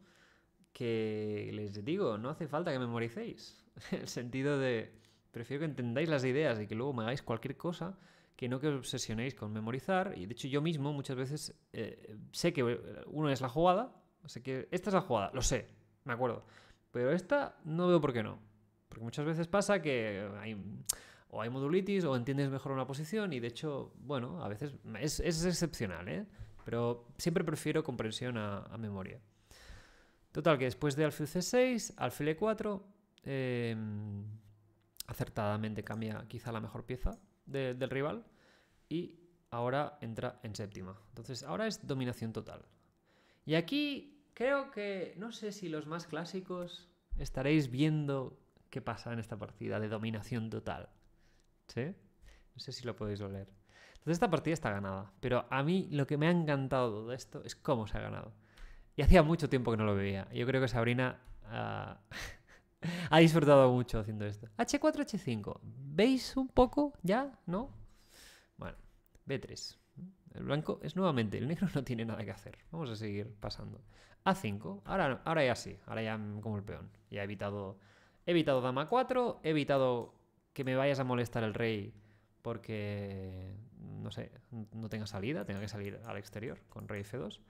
que les digo, no hace falta que memoricéis. En el sentido de, prefiero que entendáis las ideas y que luego me hagáis cualquier cosa que no que os obsesionéis con memorizar. Y de hecho yo mismo muchas veces eh, sé que eh, uno es la jugada, sé que esta es la jugada, lo sé, me acuerdo. Pero esta no veo por qué no. Porque muchas veces pasa que hay, o hay modulitis o entiendes mejor una posición y de hecho, bueno, a veces es, excepcional, ¿eh? Pero siempre prefiero comprensión a, memoria. Total, que después de alfil C6, alfil E4, em, acertadamente cambia quizá la mejor pieza del rival y ahora entra en séptima. Entonces ahora es dominación total. Y aquí creo que, no sé si los más clásicos estaréis viendo qué pasa en esta partida de dominación total. ¿Sí? No sé si lo podéis oler. Entonces esta partida está ganada, pero a mí lo que me ha encantado de esto es cómo se ha ganado. Y hacía mucho tiempo que no lo veía. Yo creo que Sabrina ah, ha disfrutado mucho haciendo esto. H4, H5. ¿Veis un poco ya? ¿No? Bueno, B3. El blanco es nuevamente, el negro no tiene nada que hacer. Vamos a seguir pasando. A5, ahora, ahora ya sí, ahora ya mm, como el peón. Ya he evitado, he evitado dama 4, he evitado que me vayas a molestar el rey porque, no sé, no tenga salida, tenga que salir al exterior con rey F2.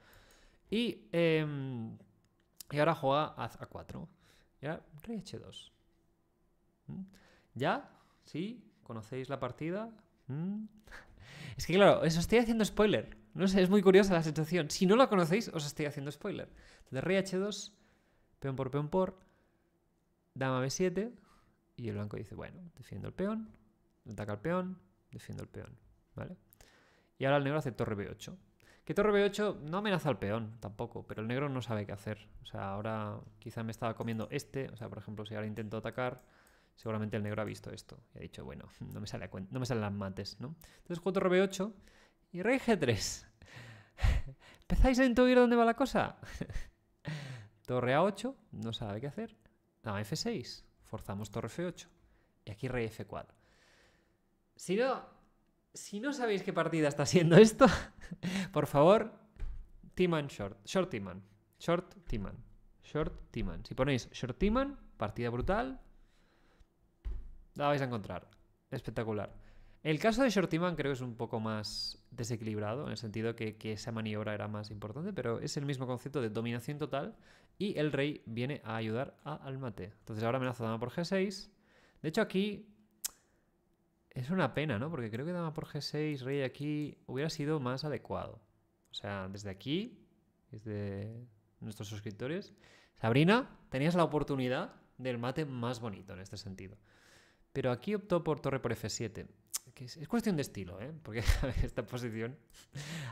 Y, em, y ahora juega a, a 4. Y ahora rey H2. ¿Mm? ¿Ya? ¿Sí? ¿Conocéis la partida? Mm. Es que claro, os estoy haciendo spoiler. No sé, es muy curiosa la situación. Si no la conocéis, os estoy haciendo spoiler. De h 2 peón por peón por, dama B7, y el blanco dice, bueno, defiendo el peón, ataca al peón, defiendo el peón, ¿vale? Y ahora el negro hace torre B8. Que torre B8 no amenaza al peón tampoco, pero el negro no sabe qué hacer. O sea, ahora quizá me estaba comiendo este, o sea, por ejemplo, si ahora intento atacar seguramente el negro ha visto esto y ha dicho, bueno, no me, sale no me salen las mates, ¿no? Entonces torre b 8 y rey G3. ¿Empezáis a intuir dónde va la cosa? torre A8, no sabe qué hacer. A F6, forzamos torre F8. Y aquí rey F4. Si no, si no sabéis qué partida está siendo esto, por favor, Timan Short, Short Timan, Short Timan, Short Timan. Si ponéis Short Timan, partida brutal, la vais a encontrar. Espectacular. El caso de Shortyman creo que es un poco más desequilibrado, en el sentido que, que, esa maniobra era más importante, pero es el mismo concepto de dominación total y el rey viene a ayudar al mate, Entonces ahora amenaza dama por G6. De hecho aquí es una pena, ¿no? Porque creo que dama por G6, rey aquí, hubiera sido más adecuado. O sea, desde aquí, desde nuestros suscriptores, Sabrina, tenías la oportunidad del mate más bonito en este sentido pero aquí optó por torre por f7. Que es, cuestión de estilo, ¿eh? porque esta posición,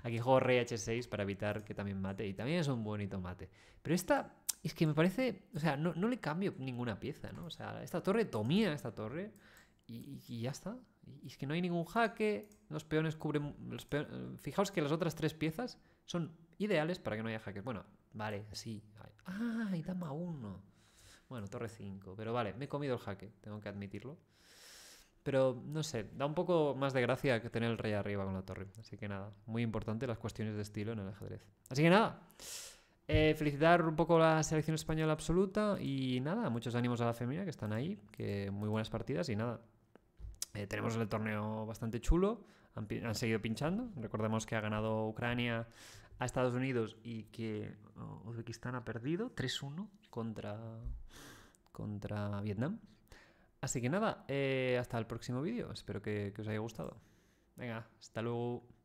aquí juego rey h6 para evitar que también mate, y también es un bonito mate. Pero esta, es que me parece, o sea, no, le cambio ninguna pieza, ¿no? O sea, esta torre tomía esta torre, y, ya está. Y es que no hay ningún jaque, los peones cubren... fijaos que las otras tres piezas son ideales para que no haya jaques. Bueno, vale, sí. Ah, y dama uno. Bueno, torre 5, pero vale, me he comido el jaque, tengo que admitirlo. Pero no sé, da un poco más de gracia que tener el rey arriba con la torre. Así que nada, muy importante las cuestiones de estilo en el ajedrez. Así que nada, eh, felicitar un poco a la selección española absoluta y nada, muchos ánimos a la femenina que están ahí, que muy buenas partidas y nada. Eh, tenemos el torneo bastante chulo, han, han, seguido pinchando. Recordemos que ha ganado Ucrania a Estados Unidos y que Uzbekistán ha perdido 3-1 contra, contra Vietnam. Así que nada, eh, hasta el próximo vídeo. Espero que, que os haya gustado. Venga, hasta luego.